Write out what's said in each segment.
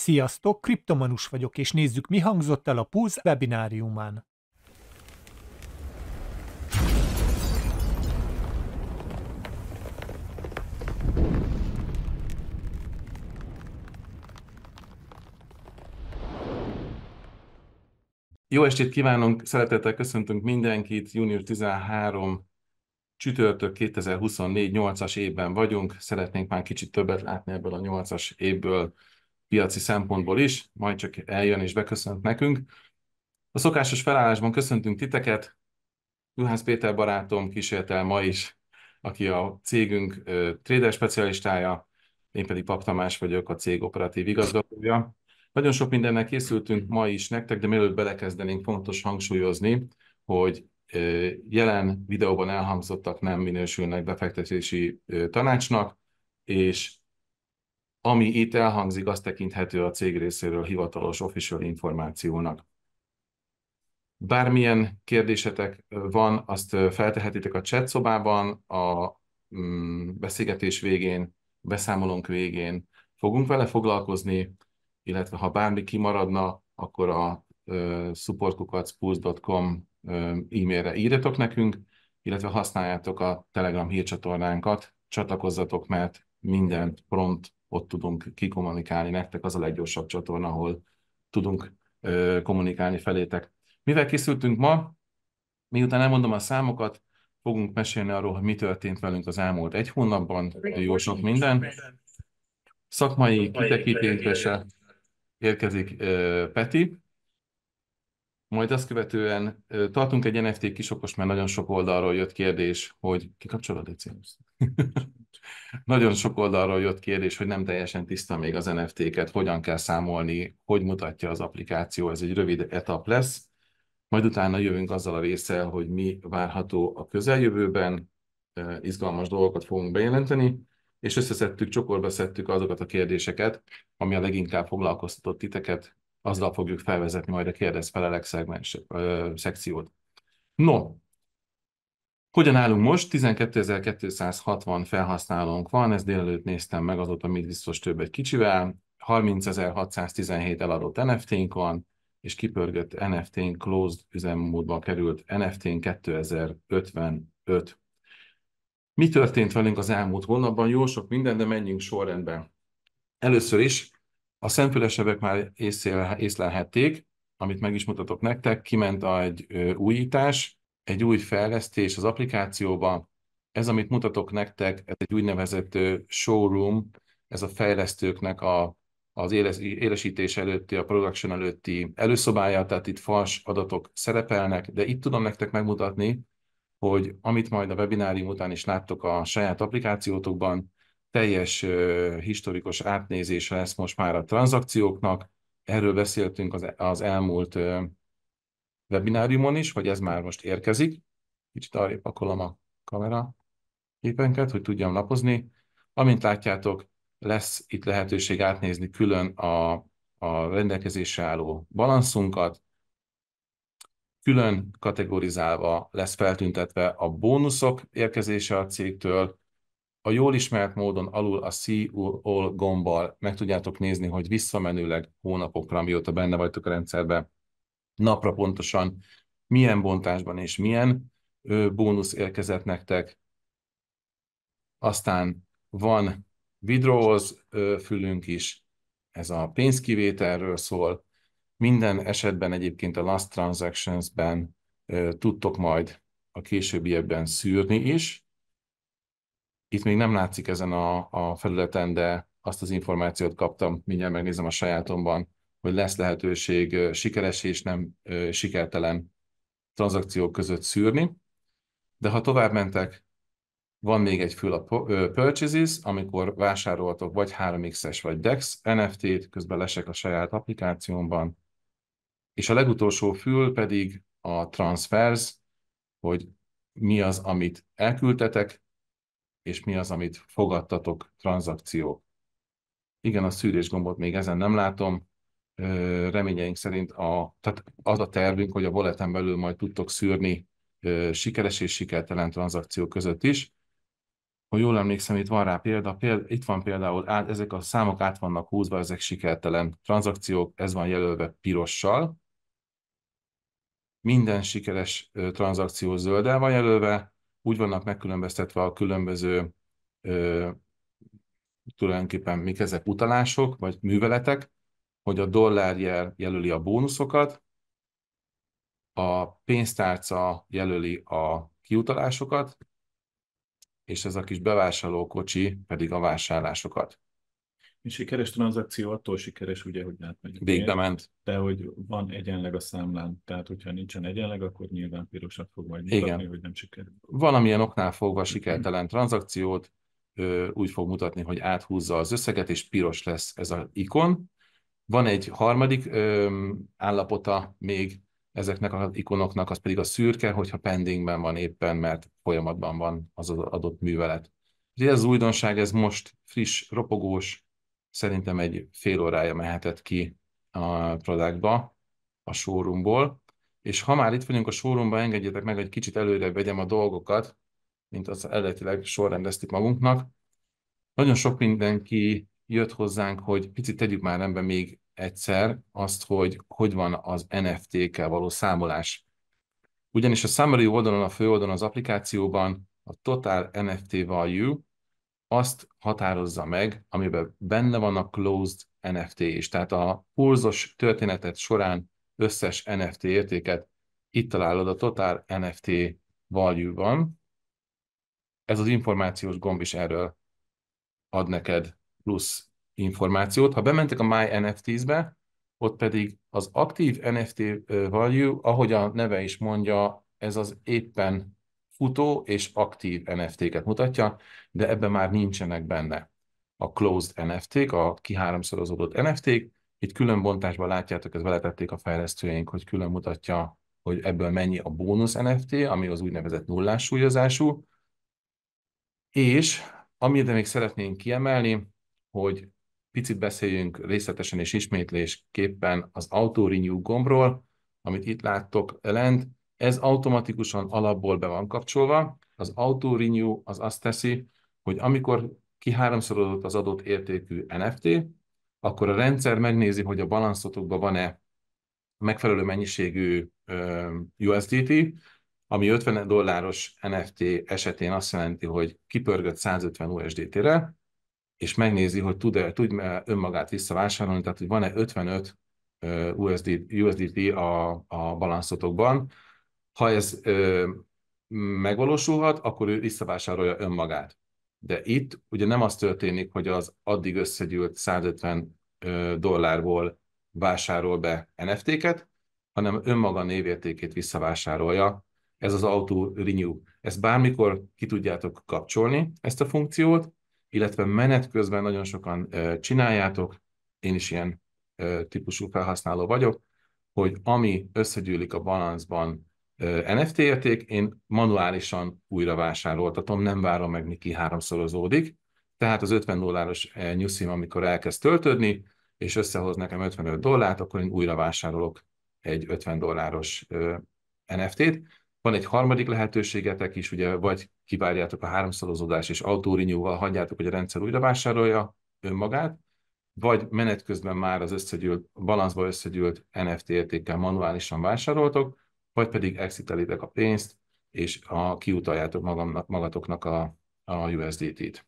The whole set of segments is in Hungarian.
Sziasztok, Kriptomanus vagyok, és nézzük, mi hangzott el a Pulse webináriumán. Jó estét kívánunk, szeretettel köszöntünk mindenkit. Június 13 csütörtök 2024 8-as évben vagyunk. Szeretnénk már kicsit többet látni ebből a 8-as évből piaci szempontból is, majd csak eljön és beköszönt nekünk. A szokásos felállásban köszöntünk titeket, Juhász Péter barátom kísért el ma is, aki a cégünk ö, trader specialistája, én pedig Pap Tamás vagyok, a cég operatív igazgatója. Nagyon sok mindennel készültünk ma is nektek, de mielőtt belekezdenénk, fontos hangsúlyozni, hogy jelen videóban elhangzottak nem minősülnek befektetési tanácsnak, és ami itt elhangzik, az tekinthető a cég részéről hivatalos official információnak. Bármilyen kérdésetek van, azt feltehetitek a chat szobában, a mm, beszélgetés végén, beszámolónk végén fogunk vele foglalkozni, illetve ha bármi kimaradna, akkor a supportkukacpuls.com e-mailre írjatok nekünk, illetve használjátok a Telegram hírcsatornánkat, csatlakozzatok, mert minden pront ott tudunk kikommunikálni nektek, az a leggyorsabb csatorna, ahol tudunk ö, kommunikálni felétek. Mivel készültünk ma? Miután elmondom a számokat, fogunk mesélni arról, hogy mi történt velünk az elmúlt egy hónapban, jó sok minden. Szakmai kitekintése érkezik ö, Peti, majd azt követően tartunk egy NFT kisokos, mert nagyon sok oldalról jött kérdés, hogy kikapcsolod egy címszert nagyon sok oldalról jött kérdés, hogy nem teljesen tiszta még az NFT-ket, hogyan kell számolni, hogy mutatja az applikáció, ez egy rövid etap lesz. Majd utána jövünk azzal a részsel, hogy mi várható a közeljövőben, izgalmas dolgokat fogunk bejelenteni, és összeszedtük, csokorba szedtük azokat a kérdéseket, ami a leginkább foglalkoztatott titeket, azzal fogjuk felvezetni majd a kérdez felelek szegmens, ö, szekciót. No, hogyan állunk most? 12.260 felhasználónk van, ezt délelőtt néztem meg, azóta mit biztos több egy kicsivel. 30.617 eladott NFT-nk van, és kipörgött NFT-nk closed üzemmódba került NFT-nk 2055. Mi történt velünk az elmúlt hónapban? Jó sok minden, de menjünk sorrendben. Először is a szemfülesebbek már észlelhették, amit meg is mutatok nektek, kiment egy újítás, egy új fejlesztés az applikációba. Ez, amit mutatok nektek, ez egy úgynevezett showroom, ez a fejlesztőknek a, az éles, élesítés előtti, a production előtti előszobája, tehát itt fals adatok szerepelnek, de itt tudom nektek megmutatni, hogy amit majd a webinárium után is láttok a saját applikációtokban, teljes uh, historikus átnézés lesz most már a tranzakcióknak. Erről beszéltünk az, az elmúlt uh, webináriumon is, hogy ez már most érkezik. Kicsit arrébb pakolom a kamera képenket, hogy tudjam lapozni. Amint látjátok, lesz itt lehetőség átnézni külön a, a rendelkezésre álló balanszunkat, külön kategorizálva lesz feltüntetve a bónuszok érkezése a cégtől, a jól ismert módon alul a See All gombbal meg tudjátok nézni, hogy visszamenőleg hónapokra, mióta benne vagytok a rendszerbe, napra pontosan milyen bontásban és milyen bónusz érkezett nektek. Aztán van vidróhoz fülünk is, ez a pénzkivételről szól. Minden esetben egyébként a Last Transactions-ben tudtok majd a későbbiekben szűrni is. Itt még nem látszik ezen a, a felületen, de azt az információt kaptam, mindjárt megnézem a sajátomban, hogy lesz lehetőség sikeres és nem sikertelen tranzakciók között szűrni. De ha tovább mentek, van még egy fül a purchases, amikor vásároltok vagy 3x-es vagy DEX NFT-t, közben lesek a saját applikációmban, és a legutolsó fül pedig a transfers, hogy mi az, amit elküldtetek, és mi az, amit fogadtatok tranzakció. Igen, a szűrés gombot még ezen nem látom, reményeink szerint a, tehát az a tervünk, hogy a voleten belül majd tudtok szűrni sikeres és sikertelen tranzakció között is. Ha jól emlékszem, itt van rá példa, példa itt van például, át, ezek a számok át vannak húzva, ezek sikertelen tranzakciók, ez van jelölve pirossal. Minden sikeres tranzakció zöldel van jelölve, úgy vannak megkülönböztetve a különböző ö, tulajdonképpen mik ezek utalások, vagy műveletek, hogy a dollárjel jelöli a bónuszokat, a pénztárca jelöli a kiutalásokat, és ez a kis bevásárlókocsi pedig a vásárlásokat. És sikeres tranzakció attól sikeres, ugye, hogy átmegy. Végbe ment. De hogy van egyenleg a számlán, tehát hogyha nincsen egyenleg, akkor nyilván pirosat fog majd mutatni, Igen. hogy nem sikerül. Valamilyen oknál fogva sikertelen tranzakciót ö, úgy fog mutatni, hogy áthúzza az összeget, és piros lesz ez az ikon, van egy harmadik ö, állapota még ezeknek az ikonoknak, az pedig a szürke, hogyha pendingben van éppen, mert folyamatban van az adott művelet. Ugye ez az újdonság, ez most friss, ropogós, szerintem egy fél órája mehetett ki a productba, a showroomból, és ha már itt vagyunk a showroomban, engedjétek meg, hogy kicsit előre vegyem a dolgokat, mint az eredetileg sorrendeztük magunknak. Nagyon sok mindenki jött hozzánk, hogy picit tegyük már rendbe még egyszer azt, hogy hogy van az NFT-kkel való számolás. Ugyanis a summary oldalon, a fő oldalon az applikációban a total NFT value azt határozza meg, amiben benne van a closed NFT is. Tehát a pulzos történetet során összes NFT értéket itt találod a total NFT value-ban. Ez az információs gomb is erről ad neked plusz információt. Ha bementek a My NFTs-be, ott pedig az aktív NFT value, ahogy a neve is mondja, ez az éppen futó és aktív NFT-ket mutatja, de ebben már nincsenek benne a closed NFT-k, a kiháromszorozódott NFT-k. Itt külön bontásban látjátok, ezt beletették a fejlesztőink, hogy külön mutatja, hogy ebből mennyi a bónusz NFT, ami az úgynevezett nullás súlyozású. És amit de még szeretnénk kiemelni, hogy picit beszéljünk részletesen és ismétlésképpen az Auto Renew gombról, amit itt láttok lent. Ez automatikusan alapból be van kapcsolva. Az Auto Renew az azt teszi, hogy amikor kiháromszorodott az adott értékű NFT, akkor a rendszer megnézi, hogy a balanszotokban van-e megfelelő mennyiségű USDT, ami 50 dolláros NFT esetén azt jelenti, hogy kipörgött 150 USDT-re, és megnézi, hogy tud-e, tud-e önmagát visszavásárolni, tehát hogy van-e 55 USD, USDT a, a balanszotokban. Ha ez ö, megvalósulhat, akkor ő visszavásárolja önmagát. De itt ugye nem az történik, hogy az addig összegyűlt 150 dollárból vásárol be NFT-ket, hanem önmaga névértékét visszavásárolja. Ez az Auto Renew. Ezt bármikor ki tudjátok kapcsolni, ezt a funkciót, illetve menet közben nagyon sokan csináljátok, én is ilyen típusú felhasználó vagyok, hogy ami összegyűlik a balanszban NFT érték, én manuálisan újra vásároltatom, nem várom meg, míg ki háromszorozódik. Tehát az 50 dolláros nyuszim, amikor elkezd töltődni, és összehoz nekem 55 dollárt, akkor én újra vásárolok egy 50 dolláros NFT-t. Van egy harmadik lehetőségetek is, ugye vagy kivárjátok a háromszorozódás és autórinyúval hagyjátok, hogy a rendszer újra vásárolja önmagát, vagy menet közben már az összegyűlt, balanszba összegyűlt NFT értékkel manuálisan vásároltok, vagy pedig exitelitek a pénzt, és a, kiutaljátok magamnak, magatoknak a, a USDT-t.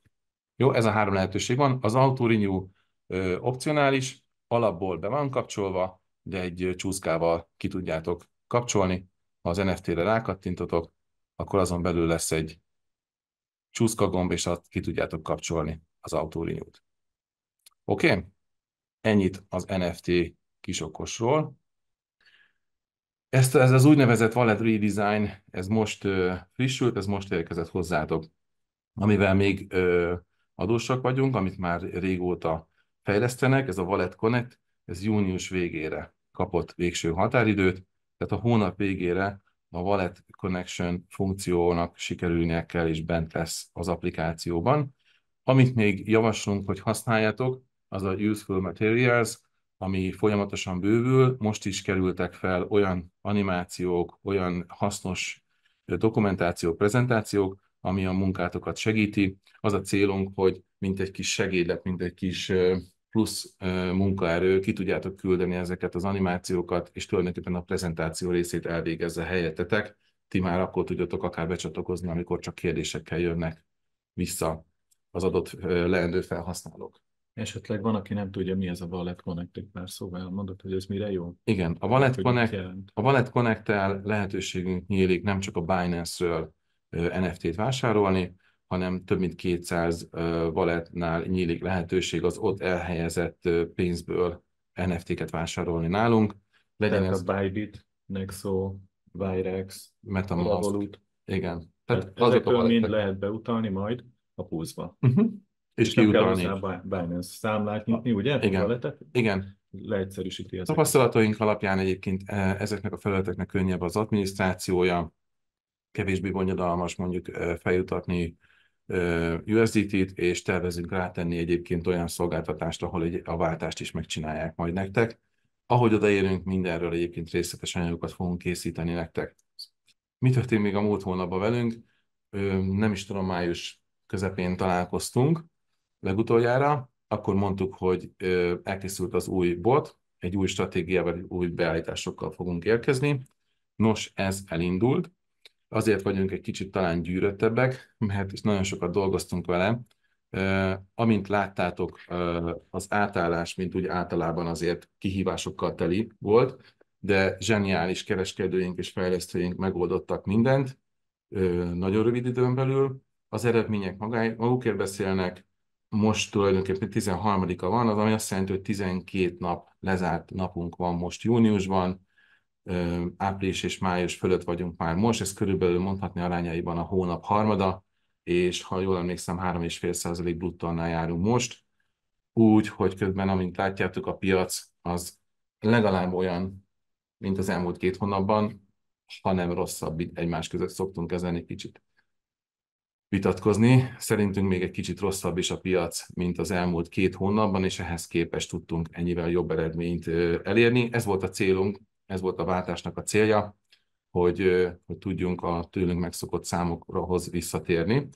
Jó, ez a három lehetőség van. Az autórinyú opcionális, alapból be van kapcsolva, de egy csúszkával ki tudjátok kapcsolni, ha az NFT-re rákattintotok, akkor azon belül lesz egy csúszkagomb, és azt ki tudjátok kapcsolni az autórinyút. Oké? Okay? Ennyit az NFT kisokosról. Ezt, ez az úgynevezett wallet redesign, ez most ö, frissült, ez most érkezett hozzátok, amivel még ö, adósak vagyunk, amit már régóta fejlesztenek, ez a Wallet Connect, ez június végére kapott végső határidőt, tehát a hónap végére a Wallet Connection funkciónak sikerülnie kell, és bent lesz az applikációban. Amit még javaslunk, hogy használjátok, az a Useful Materials, ami folyamatosan bővül, most is kerültek fel olyan animációk, olyan hasznos dokumentációk, prezentációk, ami a munkátokat segíti. Az a célunk, hogy mint egy kis segédlet, mint egy kis plusz munkaerő, ki tudjátok küldeni ezeket az animációkat, és tulajdonképpen a prezentáció részét elvégezze helyettetek. Ti már akkor tudjátok akár becsatlakozni, amikor csak kérdésekkel jönnek vissza az adott leendő felhasználók. Esetleg van, aki nem tudja, mi ez a Wallet Connect, pár szóval elmondod, hogy ez mire jó? Igen, a Wallet, Connect, a Wallet Connect-tel lehetőségünk nyílik nem csak a Binance-ről NFT-t vásárolni, hanem több mint 200 valetnál nyílik lehetőség az ott elhelyezett pénzből NFT-ket vásárolni nálunk. Legyen Tehát ez... a Bybit, Nexo, Virex, Metamask. Valut. Igen. Tehát, Tehát ezekből a mind lehet beutalni majd a pulzba. Uh-huh. Mhm. És, és kiutalni. Nem kell Binance számlát nyitni, ugye? Igen. Igen leegyszerűsíti ezeket. Tapasztalataink alapján egyébként e, ezeknek a felületeknek könnyebb az adminisztrációja, kevésbé bonyodalmas mondjuk e, feljutatni USDT-t, és tervezünk rátenni egyébként olyan szolgáltatást, ahol egy, a váltást is megcsinálják majd nektek. Ahogy odaérünk, mindenről egyébként részletes anyagokat fogunk készíteni nektek. Mi történt még a múlt hónapban velünk? Nem is tudom, május közepén találkoztunk legutoljára, akkor mondtuk, hogy elkészült az új bot, egy új stratégiával, új beállításokkal fogunk érkezni. Nos, ez elindult, Azért vagyunk egy kicsit talán gyűrötebbek, mert is nagyon sokat dolgoztunk vele. Amint láttátok, az átállás, mint úgy általában azért kihívásokkal teli volt, de zseniális kereskedőink és fejlesztőink megoldottak mindent, nagyon rövid időn belül. Az eredmények magukért beszélnek, most tulajdonképpen 13-a van, az ami azt jelenti, hogy 12 nap lezárt napunk van most júniusban, április és május fölött vagyunk már most, ez körülbelül mondhatni arányaiban a hónap harmada, és ha jól emlékszem, 3,5% bruttonnál járunk most, úgy, hogy közben, amint látjátok, a piac az legalább olyan, mint az elmúlt két hónapban, hanem rosszabb egymás között szoktunk ezen egy kicsit vitatkozni. Szerintünk még egy kicsit rosszabb is a piac, mint az elmúlt két hónapban, és ehhez képest tudtunk ennyivel jobb eredményt elérni. Ez volt a célunk, ez volt a váltásnak a célja, hogy, hogy tudjunk a tőlünk megszokott számokhoz visszatérni.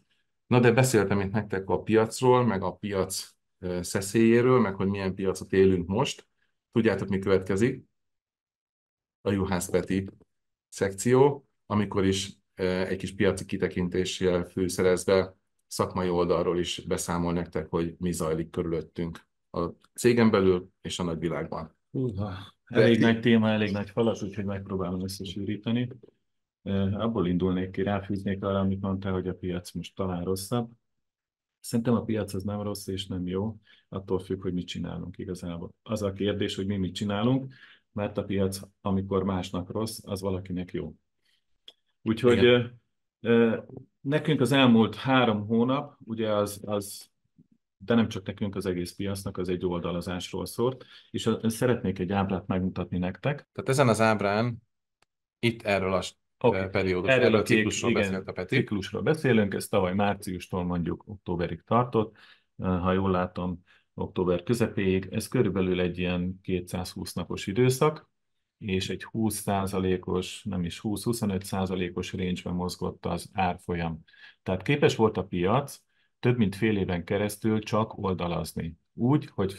Na de beszéltem itt nektek a piacról, meg a piac szeszélyéről, meg hogy milyen piacot élünk most. Tudjátok, mi következik? A Juhász Peti szekció, amikor is egy kis piaci kitekintéssel főszerezve szakmai oldalról is beszámol nektek, hogy mi zajlik körülöttünk a cégen belül és a nagyvilágban. Uh, Elég nagy téma, elég nagy falat, úgyhogy megpróbálom összesűríteni. Abból indulnék ki, ráfűznék arra, amit mondta, hogy a piac most talán rosszabb. Szerintem a piac az nem rossz és nem jó, attól függ, hogy mit csinálunk igazából. Az a kérdés, hogy mi mit csinálunk, mert a piac, amikor másnak rossz, az valakinek jó. Úgyhogy Igen. nekünk az elmúlt három hónap, ugye az, az de nem csak nekünk, az egész piacnak, az egy oldalazásról szólt, és szeretnék egy ábrát megmutatni nektek. Tehát ezen az ábrán itt erről a okay. Eh, periódus, erről, a ciklusról igen, beszélt a Peti. ciklusról beszélünk, ez tavaly márciustól mondjuk októberig tartott, eh, ha jól látom, október közepéig, ez körülbelül egy ilyen 220 napos időszak, és egy 20%-os, nem is 20-25%-os range mozgott az árfolyam. Tehát képes volt a piac több mint fél éven keresztül csak oldalazni. Úgy, hogy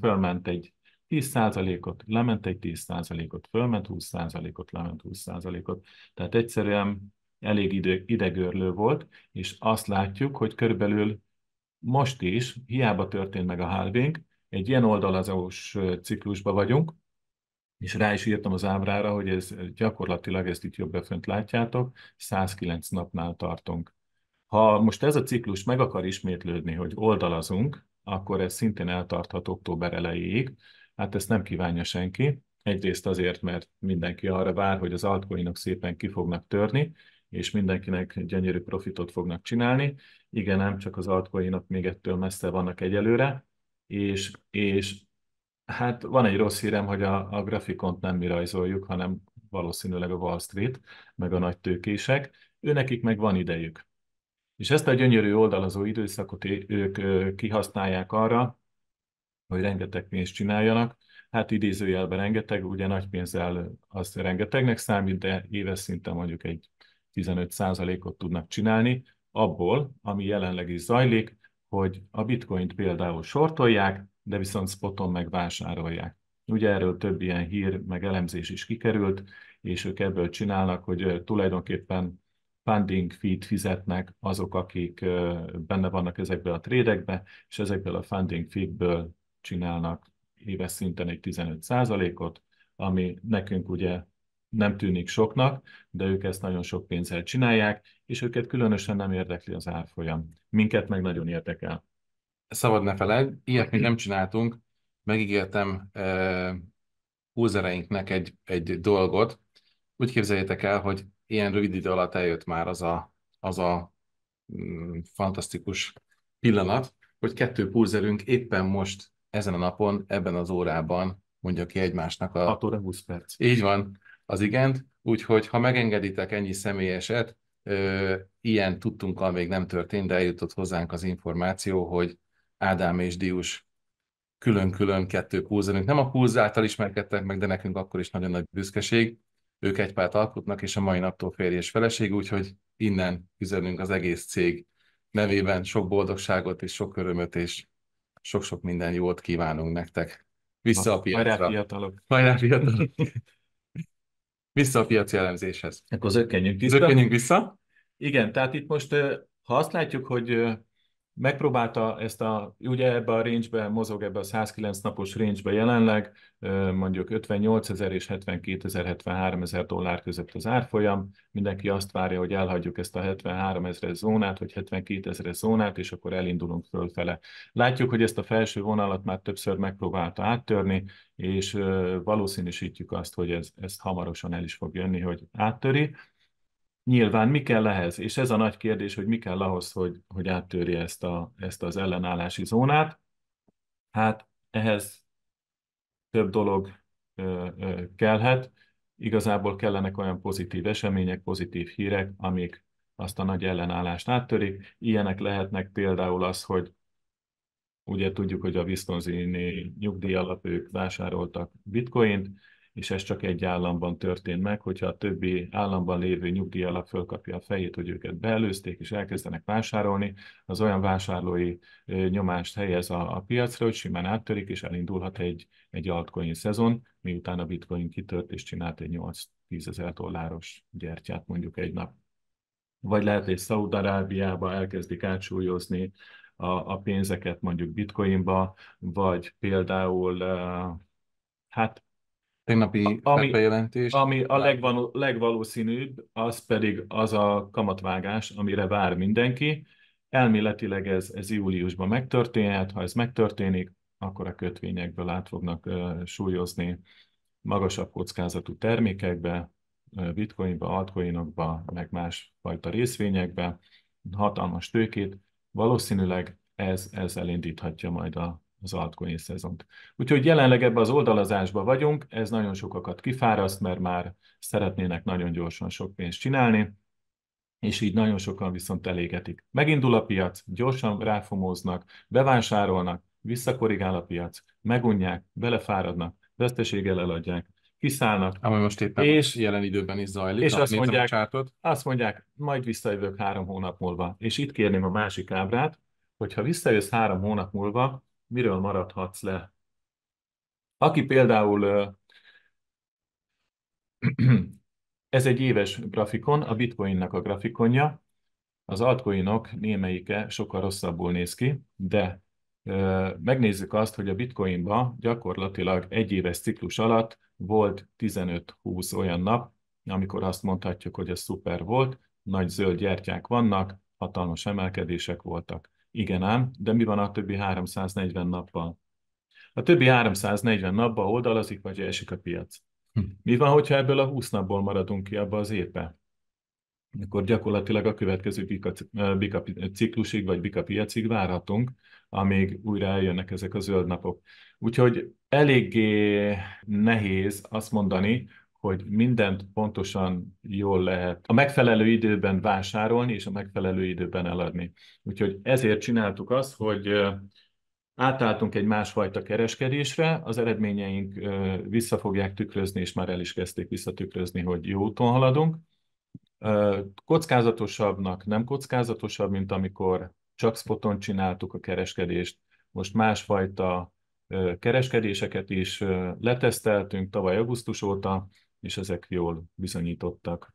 fölment egy 10%-ot, lement egy 10%-ot, fölment 20%-ot, lement 20%-ot. Tehát egyszerűen elég ide, idegörlő volt, és azt látjuk, hogy körülbelül most is, hiába történt meg a halving, egy ilyen oldalazós ciklusban vagyunk, és rá is írtam az ábrára, hogy ez gyakorlatilag, ezt itt jobb fönt látjátok, 109 napnál tartunk. Ha most ez a ciklus meg akar ismétlődni, hogy oldalazunk, akkor ez szintén eltarthat október elejéig. Hát ezt nem kívánja senki. Egyrészt azért, mert mindenki arra vár, hogy az altcoinok szépen ki fognak törni, és mindenkinek gyönyörű profitot fognak csinálni. Igen, nem csak az altcoinok még ettől messze vannak egyelőre, és, és hát van egy rossz hírem, hogy a, a grafikont nem mi rajzoljuk, hanem valószínűleg a Wall Street, meg a nagy tőkések. Őnekik meg van idejük. És ezt a gyönyörű oldalazó időszakot ők kihasználják arra, hogy rengeteg pénzt csináljanak. Hát idézőjelben rengeteg, ugye nagy pénzzel az rengetegnek számít, de éves szinten mondjuk egy 15%-ot tudnak csinálni abból, ami jelenleg is zajlik, hogy a bitcoint például sortolják, de viszont spoton megvásárolják. Ugye erről több ilyen hír, meg elemzés is kikerült, és ők ebből csinálnak, hogy tulajdonképpen funding fee fizetnek azok, akik benne vannak ezekből a trédekbe, és ezekből a funding fee-ből csinálnak éves szinten egy 15%-ot, ami nekünk ugye nem tűnik soknak, de ők ezt nagyon sok pénzzel csinálják, és őket különösen nem érdekli az árfolyam. Minket meg nagyon érdekel. Szabad ne feled, ilyet még nem csináltunk. Megígértem uh, úzereinknek egy, egy dolgot. Úgy képzeljétek el, hogy ilyen rövid idő alatt eljött már az a, az a mm, fantasztikus pillanat, hogy kettő pulzerünk éppen most ezen a napon, ebben az órában mondja ki egymásnak a... 6 óra 20 perc. Így van, az igent. Úgyhogy, ha megengeditek ennyi személyeset, ö, ilyen tudtunkkal még nem történt, de eljutott hozzánk az információ, hogy Ádám és Dius külön-külön kettő pulzerünk. Nem a pulz által ismerkedtek meg, de nekünk akkor is nagyon nagy büszkeség ők egy párt alkotnak, és a mai naptól férj és feleség, úgyhogy innen üzenünk az egész cég nevében sok boldogságot és sok örömöt és sok-sok minden jót kívánunk nektek. Vissza a piacra. Hajrá fiatalok. Hajrá fiatalok. Vissza a piaci elemzéshez. Akkor zökkenjünk vissza. Zökkenjünk vissza. Igen, tehát itt most, ha azt látjuk, hogy Megpróbálta ezt a, ugye ebbe a range mozog, ebbe a 109 napos range jelenleg, mondjuk 58 ezer és 72 ezer, 73 ezer dollár között az árfolyam. Mindenki azt várja, hogy elhagyjuk ezt a 73 ezer zónát, vagy 72 ezer zónát, és akkor elindulunk fölfele. Látjuk, hogy ezt a felső vonalat már többször megpróbálta áttörni, és valószínűsítjük azt, hogy ez, ez hamarosan el is fog jönni, hogy áttöri. Nyilván mi kell ehhez? És ez a nagy kérdés, hogy mi kell ahhoz, hogy, hogy áttörje ezt, a, ezt az ellenállási zónát. Hát ehhez több dolog ö, ö, kellhet. Igazából kellenek olyan pozitív események, pozitív hírek, amik azt a nagy ellenállást áttörik. Ilyenek lehetnek például az, hogy ugye tudjuk, hogy a Wisconsini nyugdíjalap ők vásároltak bitcoint, és ez csak egy államban történt meg, hogyha a többi államban lévő alap fölkapja a fejét, hogy őket beelőzték, és elkezdenek vásárolni, az olyan vásárlói nyomást helyez a, a piacra, hogy simán áttörik, és elindulhat egy, egy altcoin szezon, miután a bitcoin kitört, és csinált egy 8-10 ezer dolláros gyertyát mondjuk egy nap. Vagy lehet, hogy Szaúd-Arábiába elkezdik átsúlyozni a, a pénzeket mondjuk bitcoinba, vagy például hát tegnapi ami, bejelentés. Ami a legvan, legvalószínűbb, az pedig az a kamatvágás, amire vár mindenki. Elméletileg ez, ez júliusban megtörténhet, ha ez megtörténik, akkor a kötvényekből át fognak uh, súlyozni magasabb kockázatú termékekbe, bitcoinba, altcoinokba, meg más részvényekbe, hatalmas tőkét. Valószínűleg ez, ez elindíthatja majd a az altcoin szezont. Úgyhogy jelenleg ebben az oldalazásban vagyunk, ez nagyon sokakat kifáraszt, mert már szeretnének nagyon gyorsan sok pénzt csinálni, és így nagyon sokan viszont elégetik. Megindul a piac, gyorsan ráfomóznak, bevásárolnak, visszakorrigál a piac, megunják, belefáradnak, veszteséggel eladják, kiszállnak. Ami most éppen és, jelen időben is zajlik. És Na, azt mondják, azt mondják, majd visszajövök három hónap múlva. És itt kérném a másik ábrát, hogyha visszajössz három hónap múlva, miről maradhatsz le? Aki például ez egy éves grafikon, a bitcoinnak a grafikonja, az altcoinok némelyike sokkal rosszabbul néz ki, de megnézzük azt, hogy a bitcoinban gyakorlatilag egy éves ciklus alatt volt 15-20 olyan nap, amikor azt mondhatjuk, hogy ez szuper volt, nagy zöld gyertyák vannak, hatalmas emelkedések voltak. Igen ám, de mi van a többi 340 nappal? A többi 340 napban oldalazik, vagy esik a piac. Hm. Mi van, hogyha ebből a 20 napból maradunk ki abba az épe? Akkor gyakorlatilag a következő bika, bika ciklusig, vagy bika piacig várhatunk, amíg újra eljönnek ezek a zöld napok. Úgyhogy eléggé nehéz azt mondani, hogy mindent pontosan jól lehet a megfelelő időben vásárolni és a megfelelő időben eladni. Úgyhogy ezért csináltuk azt, hogy átálltunk egy másfajta kereskedésre, az eredményeink vissza fogják tükrözni, és már el is kezdték visszatükrözni, hogy jó úton haladunk. Kockázatosabbnak nem kockázatosabb, mint amikor csak spoton csináltuk a kereskedést. Most másfajta kereskedéseket is leteszteltünk tavaly augusztus óta, és ezek jól bizonyítottak.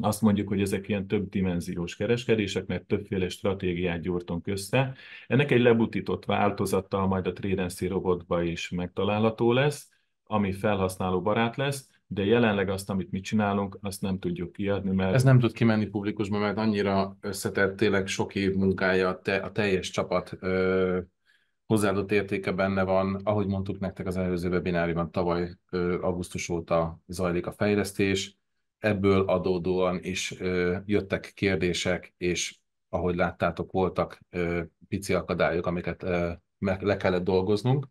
Azt mondjuk, hogy ezek ilyen több dimenziós kereskedések, mert többféle stratégiát gyúrtunk össze. Ennek egy lebutított változata majd a Tradency robotba is megtalálható lesz, ami felhasználó barát lesz, de jelenleg azt, amit mi csinálunk, azt nem tudjuk kiadni, mert... Ez nem tud kimenni publikusba, mert annyira összetett tényleg sok év munkája a, te, a teljes csapat ö, hozzáadott értéke benne van, ahogy mondtuk nektek az előző webináriban, tavaly augusztus óta zajlik a fejlesztés, ebből adódóan is jöttek kérdések, és ahogy láttátok, voltak pici akadályok, amiket le kellett dolgoznunk,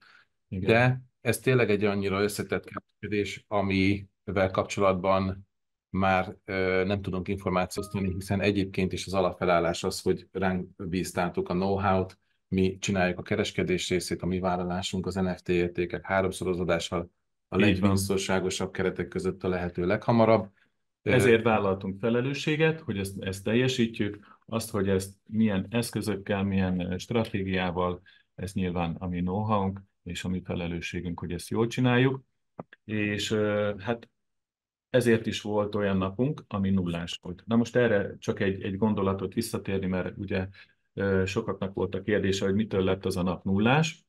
Igen. de ez tényleg egy annyira összetett kérdés, amivel kapcsolatban már ö, nem tudunk információt adni, hiszen egyébként is az alapfelállás az, hogy ránk bíztátok a know-how-t, mi csináljuk a kereskedés részét, a mi vállalásunk az NFT értékek háromszorozódással a legbiztonságosabb keretek között a lehető leghamarabb. Ezért vállaltunk felelősséget, hogy ezt, ezt teljesítjük, azt, hogy ezt milyen eszközökkel, milyen eh, stratégiával, ez nyilván a mi know és a mi felelősségünk, hogy ezt jól csináljuk. És eh, hát ezért is volt olyan napunk, ami nullás volt. Na most erre csak egy, egy gondolatot visszatérni, mert ugye sokaknak volt a kérdése, hogy mitől lett az a nap nullás.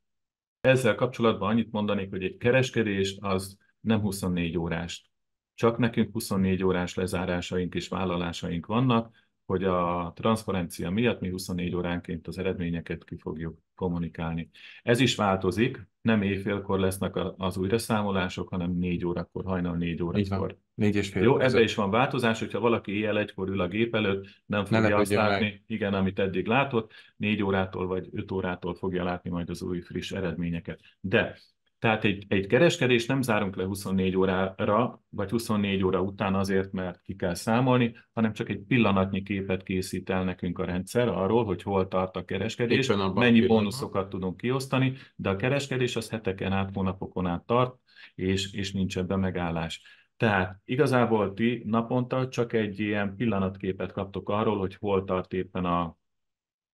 Ezzel kapcsolatban annyit mondanék, hogy egy kereskedés az nem 24 órás. Csak nekünk 24 órás lezárásaink és vállalásaink vannak, hogy a transzparencia miatt mi 24 óránként az eredményeket ki fogjuk kommunikálni. Ez is változik, nem éjfélkor lesznek az újraszámolások, hanem 4 órakor, hajnal 4 órakor. Négy és fél Jó, között. ebbe is van változás, hogyha valaki éjjel egykor ül a gép előtt, nem fogja ne azt látni, meg. igen, amit eddig látott, négy órától vagy öt órától fogja látni majd az új friss eredményeket. De, tehát egy, egy kereskedés nem zárunk le 24 órára, vagy 24 óra után azért, mert ki kell számolni, hanem csak egy pillanatnyi képet készít el nekünk a rendszer arról, hogy hol tart a kereskedés, mennyi pillanat. bónuszokat tudunk kiosztani, de a kereskedés az heteken át, hónapokon át tart, és, és nincs ebben megállás. Tehát igazából ti naponta csak egy ilyen pillanatképet kaptok arról, hogy hol tart éppen a,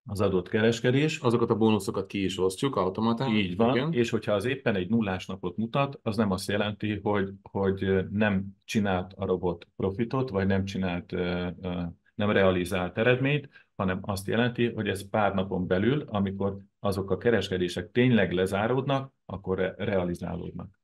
az adott kereskedés. Azokat a bónuszokat ki is osztjuk automatán. Így van, igen. és hogyha az éppen egy nullás napot mutat, az nem azt jelenti, hogy, hogy nem csinált a robot profitot, vagy nem csinált, nem realizált eredményt, hanem azt jelenti, hogy ez pár napon belül, amikor azok a kereskedések tényleg lezáródnak, akkor re- realizálódnak.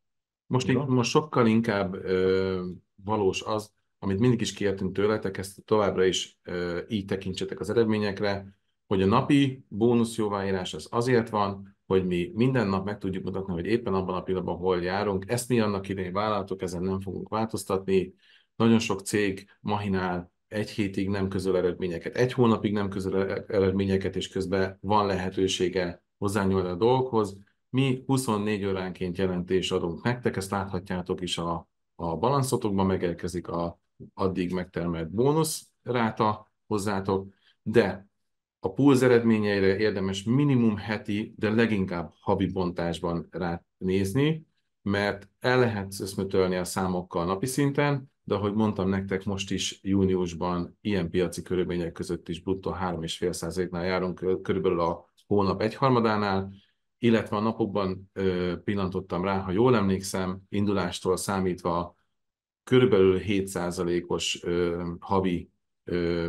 Most, így, most sokkal inkább ö, valós az, amit mindig is kértünk tőletek, ezt továbbra is ö, így tekintsetek az eredményekre, hogy a napi bónusz jóváírás az azért van, hogy mi minden nap meg tudjuk mutatni, hogy éppen abban a pillanatban hol járunk. Ezt mi annak idején vállaltuk, ezen nem fogunk változtatni. Nagyon sok cég mahinál, egy hétig nem közöl eredményeket, egy hónapig nem közöl eredményeket, és közben van lehetősége hozzányúlni a dolgokhoz. Mi 24 óránként jelentés adunk nektek, ezt láthatjátok is a, a balanszotokban, megérkezik a addig megtermelt bónusz ráta hozzátok, de a pulz eredményeire érdemes minimum heti, de leginkább havi bontásban ránézni, mert el lehet összmötölni a számokkal napi szinten, de ahogy mondtam nektek, most is júniusban ilyen piaci körülmények között is bruttó 3,5%-nál járunk, körülbelül a hónap egyharmadánál, illetve a napokban pillantottam rá, ha jól emlékszem, indulástól számítva körülbelül 7%-os havi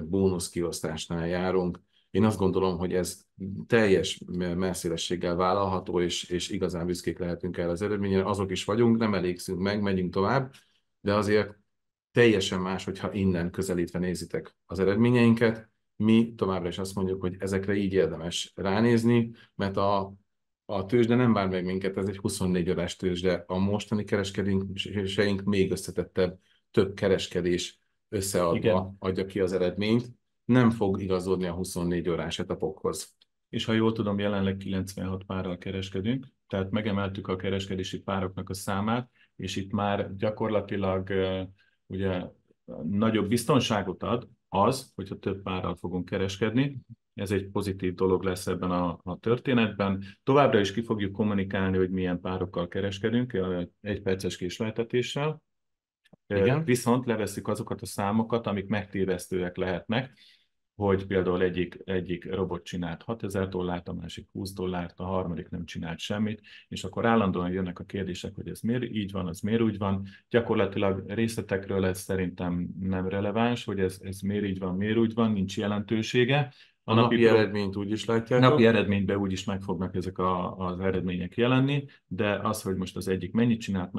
bónuszkiosztásnál járunk. Én azt gondolom, hogy ez teljes messzélességgel vállalható, és, és igazán büszkék lehetünk el az eredményre. Azok is vagyunk, nem elégszünk meg, megyünk tovább, de azért teljesen más, hogyha innen közelítve nézitek az eredményeinket. Mi továbbra is azt mondjuk, hogy ezekre így érdemes ránézni, mert a a tőzsde nem vár meg minket, ez egy 24 órás tőzsde. A mostani kereskedéseink még összetettebb, több kereskedés összeadva Igen. adja ki az eredményt, nem fog igazodni a 24 órás etapokhoz. És ha jól tudom, jelenleg 96 párral kereskedünk, tehát megemeltük a kereskedési pároknak a számát, és itt már gyakorlatilag ugye nagyobb biztonságot ad az, hogyha több párral fogunk kereskedni, ez egy pozitív dolog lesz ebben a, a történetben. Továbbra is ki fogjuk kommunikálni, hogy milyen párokkal kereskedünk, egy perces késleltetéssel. Igen. Viszont leveszik azokat a számokat, amik megtévesztőek lehetnek, hogy például egyik, egyik robot csinált 6000 dollárt, a másik 20 dollárt, a harmadik nem csinált semmit, és akkor állandóan jönnek a kérdések, hogy ez miért így van, az miért úgy van. Gyakorlatilag részletekről ez szerintem nem releváns, hogy ez, ez miért így van, miért úgy van, nincs jelentősége. A napi, napi eredményt úgy is látják. Napi eredményben úgy is meg fognak ezek a, az eredmények jelenni, de az, hogy most az egyik mennyit csinált,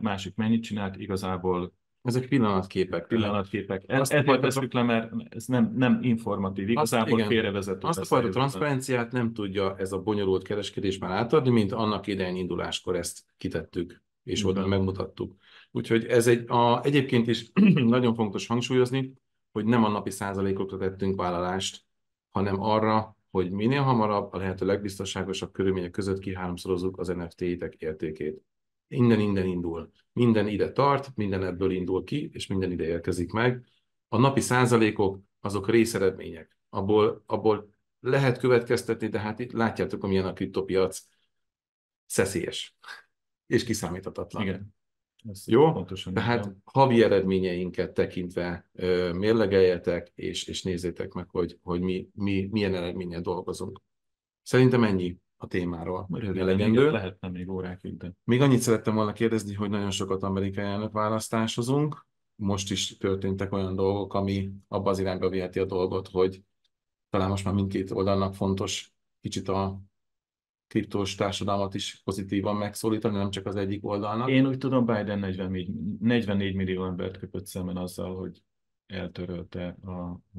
másik mennyit csinált, igazából ezek pillanatképek. Pillanatképek. Ezt e, majd veszük le, mert ez nem, nem informatív, igazából azt, félrevezető. Azt a fajta transzparenciát nem tudja ez a bonyolult kereskedés már átadni, mint annak idején induláskor ezt kitettük, és mm. oda megmutattuk. Úgyhogy ez egy, a, egyébként is nagyon fontos hangsúlyozni, hogy nem a napi százalékokra tettünk vállalást, hanem arra, hogy minél hamarabb, a lehető legbiztonságosabb körülmények között kiháromszorozzuk az NFT-tek értékét. Innen, innen indul. Minden ide tart, minden ebből indul ki, és minden ide érkezik meg. A napi százalékok azok részeredmények. Abból, abból lehet következtetni, de hát itt látjátok, amilyen a kriptopiac szeszélyes és kiszámíthatatlan. Igen. Ez Jó? Pontosan Tehát havi eredményeinket tekintve ö, mérlegeljetek, és, és nézzétek meg, hogy, hogy mi, mi milyen eredménnyel dolgozunk. Szerintem ennyi a témáról. Elegendő. Lehetne még órákig, de... Még annyit szerettem volna kérdezni, hogy nagyon sokat amerikai választásozunk. Most is történtek olyan dolgok, ami abba az irányba viheti a dolgot, hogy talán most már mindkét oldalnak fontos kicsit a kriptos társadalmat is pozitívan megszólítani, nem csak az egyik oldalnak. Én úgy tudom, Biden 44, 44 millió embert köpött szemben azzal, hogy eltörölte a,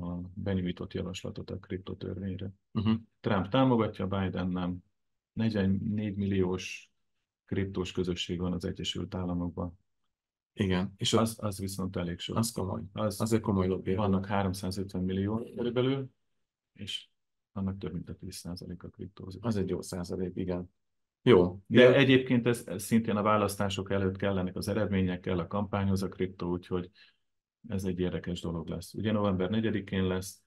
a benyújtott javaslatot a kriptotörvényre. Uh-huh. Trump támogatja, Biden nem. 44 milliós kriptos közösség van az Egyesült Államokban. Igen. És az, az, az viszont elég sok. Az komoly. Az, az egy komoly lobby. Vannak 350 millió körülbelül, és annak több mint a 10% a kriptózik. Az egy jó százalék, igen. Jó, de ja. egyébként ez, ez szintén a választások előtt kellene az eredményekkel, a kampányhoz a kriptó, úgyhogy ez egy érdekes dolog lesz. Ugye november 4-én lesz,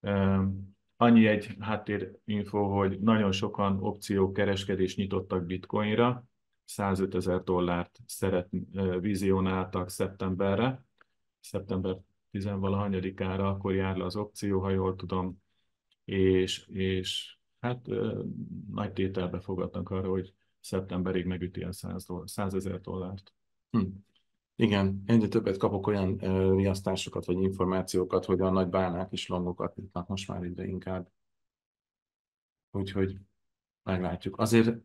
um, annyi egy háttérinfo, hogy nagyon sokan kereskedés nyitottak bitcoinra, 105 ezer dollárt szeret, e, vizionáltak szeptemberre, szeptember 10-valahanyadikára, akkor jár le az opció, ha jól tudom, és, és hát nagy tételbe fogadnak arra, hogy szeptemberig megüti a 100 ezer dollárt. Hm. Igen, egyre többet kapok olyan ö, riasztásokat vagy információkat, hogy a nagy bánák is longokat nyitnak most már ide inkább. Úgyhogy meglátjuk. Azért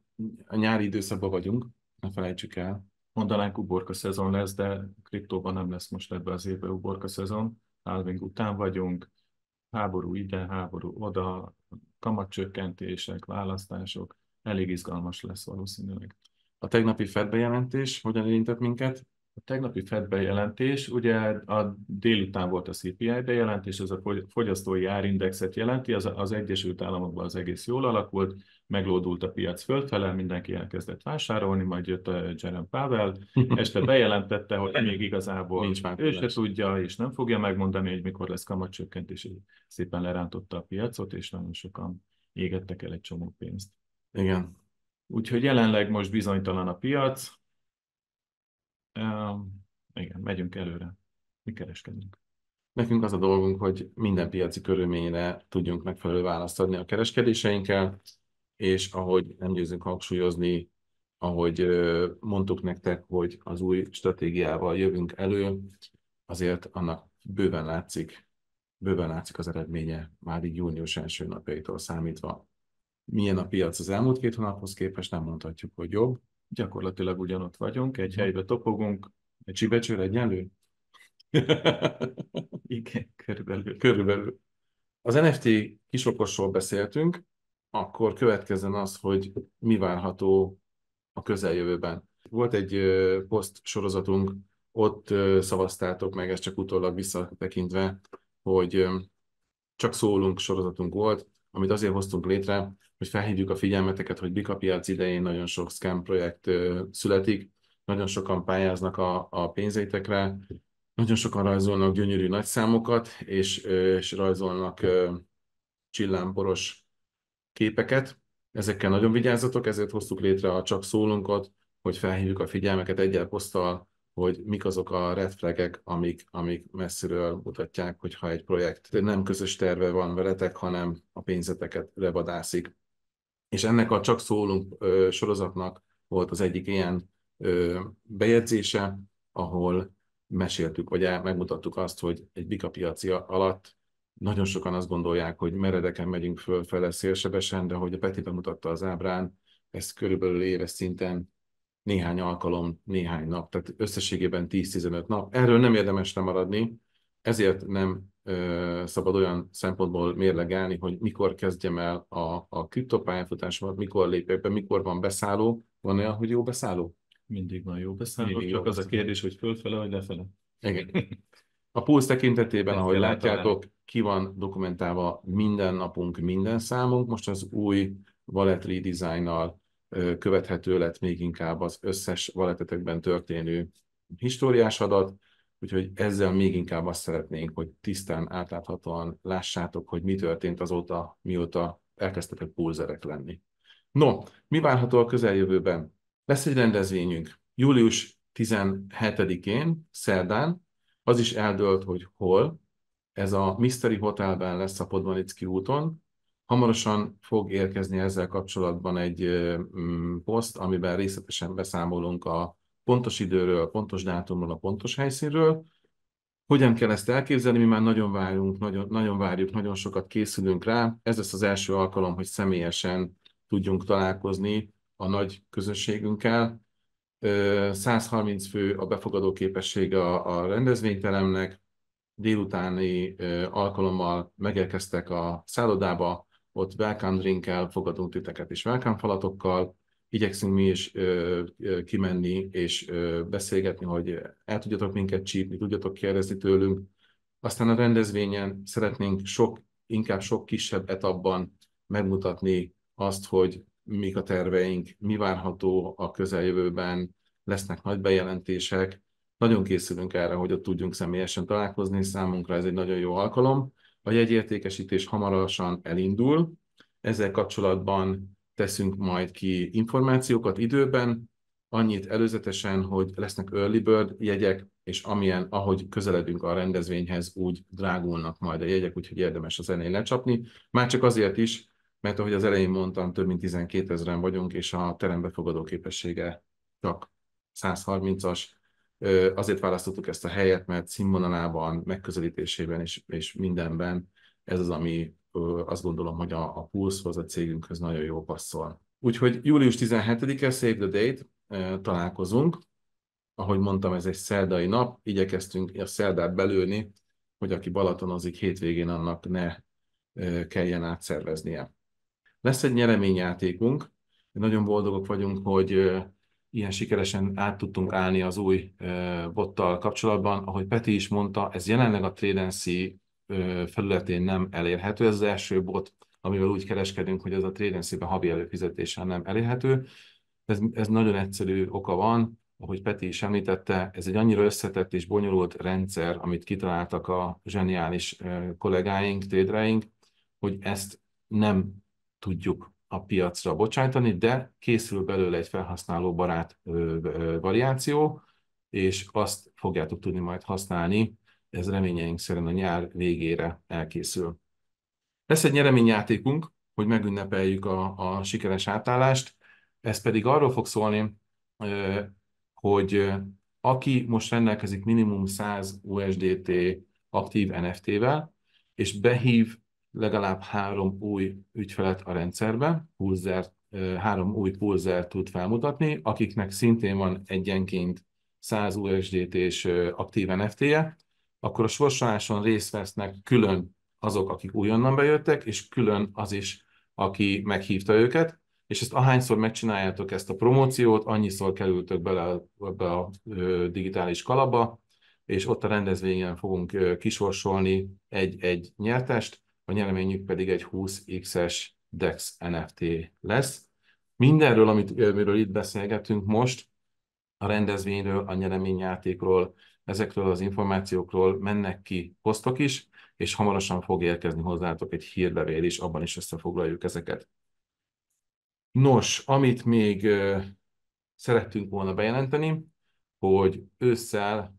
a nyári időszakban vagyunk, ne felejtsük el. Mondanánk uborka szezon lesz, de kriptóban nem lesz most ebbe az évben uborka szezon. Halving után vagyunk, háború ide, háború oda, kamatcsökkentések, választások, elég izgalmas lesz valószínűleg. A tegnapi Fed bejelentés hogyan érintett minket? A tegnapi Fed bejelentés, ugye a délután volt a CPI bejelentés, ez a fogyasztói árindexet jelenti, az, az Egyesült Államokban az egész jól alakult, meglódult a piac fölfele, mindenki elkezdett vásárolni, majd jött a eh, Jeremy Powell, este bejelentette, hogy még igazából Nincs ő se tudja, és nem fogja megmondani, hogy mikor lesz kamatcsökkentés, és szépen lerántotta a piacot, és nagyon sokan égettek el egy csomó pénzt. Igen. Úgyhogy jelenleg most bizonytalan a piac, Um, igen, megyünk előre. Mi kereskedünk. Nekünk az a dolgunk, hogy minden piaci körülményre tudjunk megfelelő választ adni a kereskedéseinkkel, és ahogy nem győzünk hangsúlyozni, ahogy mondtuk nektek, hogy az új stratégiával jövünk elő, azért annak bőven látszik, bőven látszik az eredménye már így június első napjaitól számítva. Milyen a piac az elmúlt két hónaphoz képest, nem mondhatjuk, hogy jobb, gyakorlatilag ugyanott vagyunk, egy mhm. helybe topogunk, egy csibecsőr egyenlő? Igen, körülbelül. Körülbelül. Az NFT kisokosról beszéltünk, akkor következzen az, hogy mi várható a közeljövőben. Volt egy poszt sorozatunk, ott szavaztátok meg, ezt csak utólag visszatekintve, hogy csak szólunk sorozatunk volt, amit azért hoztunk létre, hogy felhívjuk a figyelmeteket, hogy Bika piac idején nagyon sok scam projekt születik, nagyon sokan pályáznak a, a pénzétekre, nagyon sokan rajzolnak gyönyörű nagyszámokat, és, és rajzolnak csillámporos képeket. Ezekkel nagyon vigyázzatok, ezért hoztuk létre a Csak szólunkot, hogy felhívjuk a figyelmeket egyel poszttal hogy mik azok a red flagek, amik, amik messziről mutatják, hogyha egy projekt nem közös terve van veletek, hanem a pénzeteket levadászik. És ennek a Csak szólunk ö, sorozatnak volt az egyik ilyen ö, bejegyzése, ahol meséltük, vagy megmutattuk azt, hogy egy piaci alatt nagyon sokan azt gondolják, hogy meredeken megyünk fölfele szélsebesen, de hogy a Peti bemutatta az ábrán, ez körülbelül éves szinten néhány alkalom, néhány nap, tehát összességében 10-15 nap. Erről nem érdemes lemaradni, ezért nem ö, szabad olyan szempontból mérlegelni, hogy mikor kezdjem el a, a kriptopályafutásomat, mikor lépek be, mikor van beszálló. Van olyan, hogy jó beszálló? Mindig van jó beszálló, Mindig csak jó az beszálló. a kérdés, hogy fölfele vagy lefele. Igen. A pulsz tekintetében, ahogy látjátok, ki van dokumentálva minden napunk, minden számunk. Most az új wallet redesignnal követhető lett még inkább az összes valetetekben történő históriás adat, úgyhogy ezzel még inkább azt szeretnénk, hogy tisztán, átláthatóan lássátok, hogy mi történt azóta, mióta elkezdtetek pulzerek lenni. No, mi várható a közeljövőben? Lesz egy rendezvényünk. Július 17-én, szerdán, az is eldölt, hogy hol. Ez a Mystery Hotelben lesz a Podmanicki úton, Hamarosan fog érkezni ezzel kapcsolatban egy mm, poszt, amiben részletesen beszámolunk a pontos időről, a pontos dátumról, a pontos helyszínről. Hogyan kell ezt elképzelni? Mi már nagyon várunk, nagyon, nagyon várjuk, nagyon sokat készülünk rá. Ez lesz az első alkalom, hogy személyesen tudjunk találkozni a nagy közönségünkkel. 130 fő a befogadó képessége a, a rendezvényteremnek, délutáni alkalommal megérkeztek a szállodába, ott welcome drinkkel fogadunk titeket és welcome falatokkal, igyekszünk mi is ö, ö, kimenni és ö, beszélgetni, hogy el tudjatok minket csípni, tudjatok kérdezni tőlünk. Aztán a rendezvényen szeretnénk sok, inkább sok kisebb etapban megmutatni azt, hogy mik a terveink, mi várható a közeljövőben, lesznek nagy bejelentések. Nagyon készülünk erre, hogy ott tudjunk személyesen találkozni, számunkra ez egy nagyon jó alkalom. A jegyértékesítés hamarosan elindul, ezzel kapcsolatban teszünk majd ki információkat időben, annyit előzetesen, hogy lesznek early bird jegyek, és amilyen, ahogy közeledünk a rendezvényhez, úgy drágulnak majd a jegyek, úgyhogy érdemes az elején lecsapni. Már csak azért is, mert ahogy az elején mondtam, több mint 12 ezeren vagyunk, és a terembefogadó képessége csak 130-as, Azért választottuk ezt a helyet, mert színvonalában, megközelítésében és, és mindenben ez az, ami azt gondolom, hogy a, a Pulszhoz, a cégünkhöz nagyon jó passzol. Úgyhogy július 17-e, Save the Date, találkozunk. Ahogy mondtam, ez egy szerdai nap, igyekeztünk a szerdát belőni, hogy aki balatonozik hétvégén, annak ne kelljen átszerveznie. Lesz egy nyereményjátékunk, nagyon boldogok vagyunk, hogy ilyen sikeresen át tudtunk állni az új bottal kapcsolatban. Ahogy Peti is mondta, ez jelenleg a Tradency felületén nem elérhető. Ez az első bot, amivel úgy kereskedünk, hogy ez a Tradency-ben havi előfizetéssel nem elérhető. Ez, ez nagyon egyszerű oka van, ahogy Peti is említette, ez egy annyira összetett és bonyolult rendszer, amit kitaláltak a zseniális kollégáink, tédreink, hogy ezt nem tudjuk a piacra bocsájtani, de készül belőle egy felhasználóbarát variáció, és azt fogjátok tudni majd használni, ez reményeink szerint a nyár végére elkészül. Lesz egy nyereményjátékunk, hogy megünnepeljük a, a sikeres átállást, ez pedig arról fog szólni, hogy aki most rendelkezik minimum 100 USDT aktív NFT-vel, és behív legalább három új ügyfelet a rendszerbe, pulzert, három új pulzert tud felmutatni, akiknek szintén van egyenként 100 USDT és aktív NFT-je, akkor a sorsoláson részt vesznek külön azok, akik újonnan bejöttek, és külön az is, aki meghívta őket, és ezt ahányszor megcsináljátok ezt a promóciót, annyiszor kerültök bele ebbe a digitális kalapba, és ott a rendezvényen fogunk kisorsolni egy-egy nyertest, a nyereményük pedig egy 20x-es DEX NFT lesz. Mindenről, amit, amiről itt beszélgetünk most, a rendezvényről, a nyereményjátékról, ezekről az információkról mennek ki posztok is, és hamarosan fog érkezni hozzátok egy hírlevél is, abban is összefoglaljuk ezeket. Nos, amit még szerettünk volna bejelenteni, hogy ősszel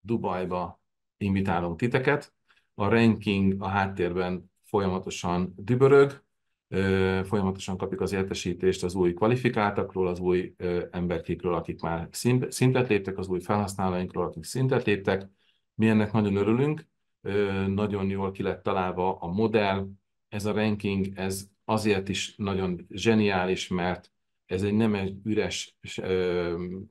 Dubajba invitálunk titeket, a ranking a háttérben folyamatosan dübörög, folyamatosan kapjuk az értesítést az új kvalifikáltakról, az új emberkékről, akik már szintet léptek, az új felhasználóinkról, akik szintet léptek. Mi ennek nagyon örülünk, nagyon jól ki lett találva a modell, ez a ranking, ez azért is nagyon zseniális, mert ez egy nem egy üres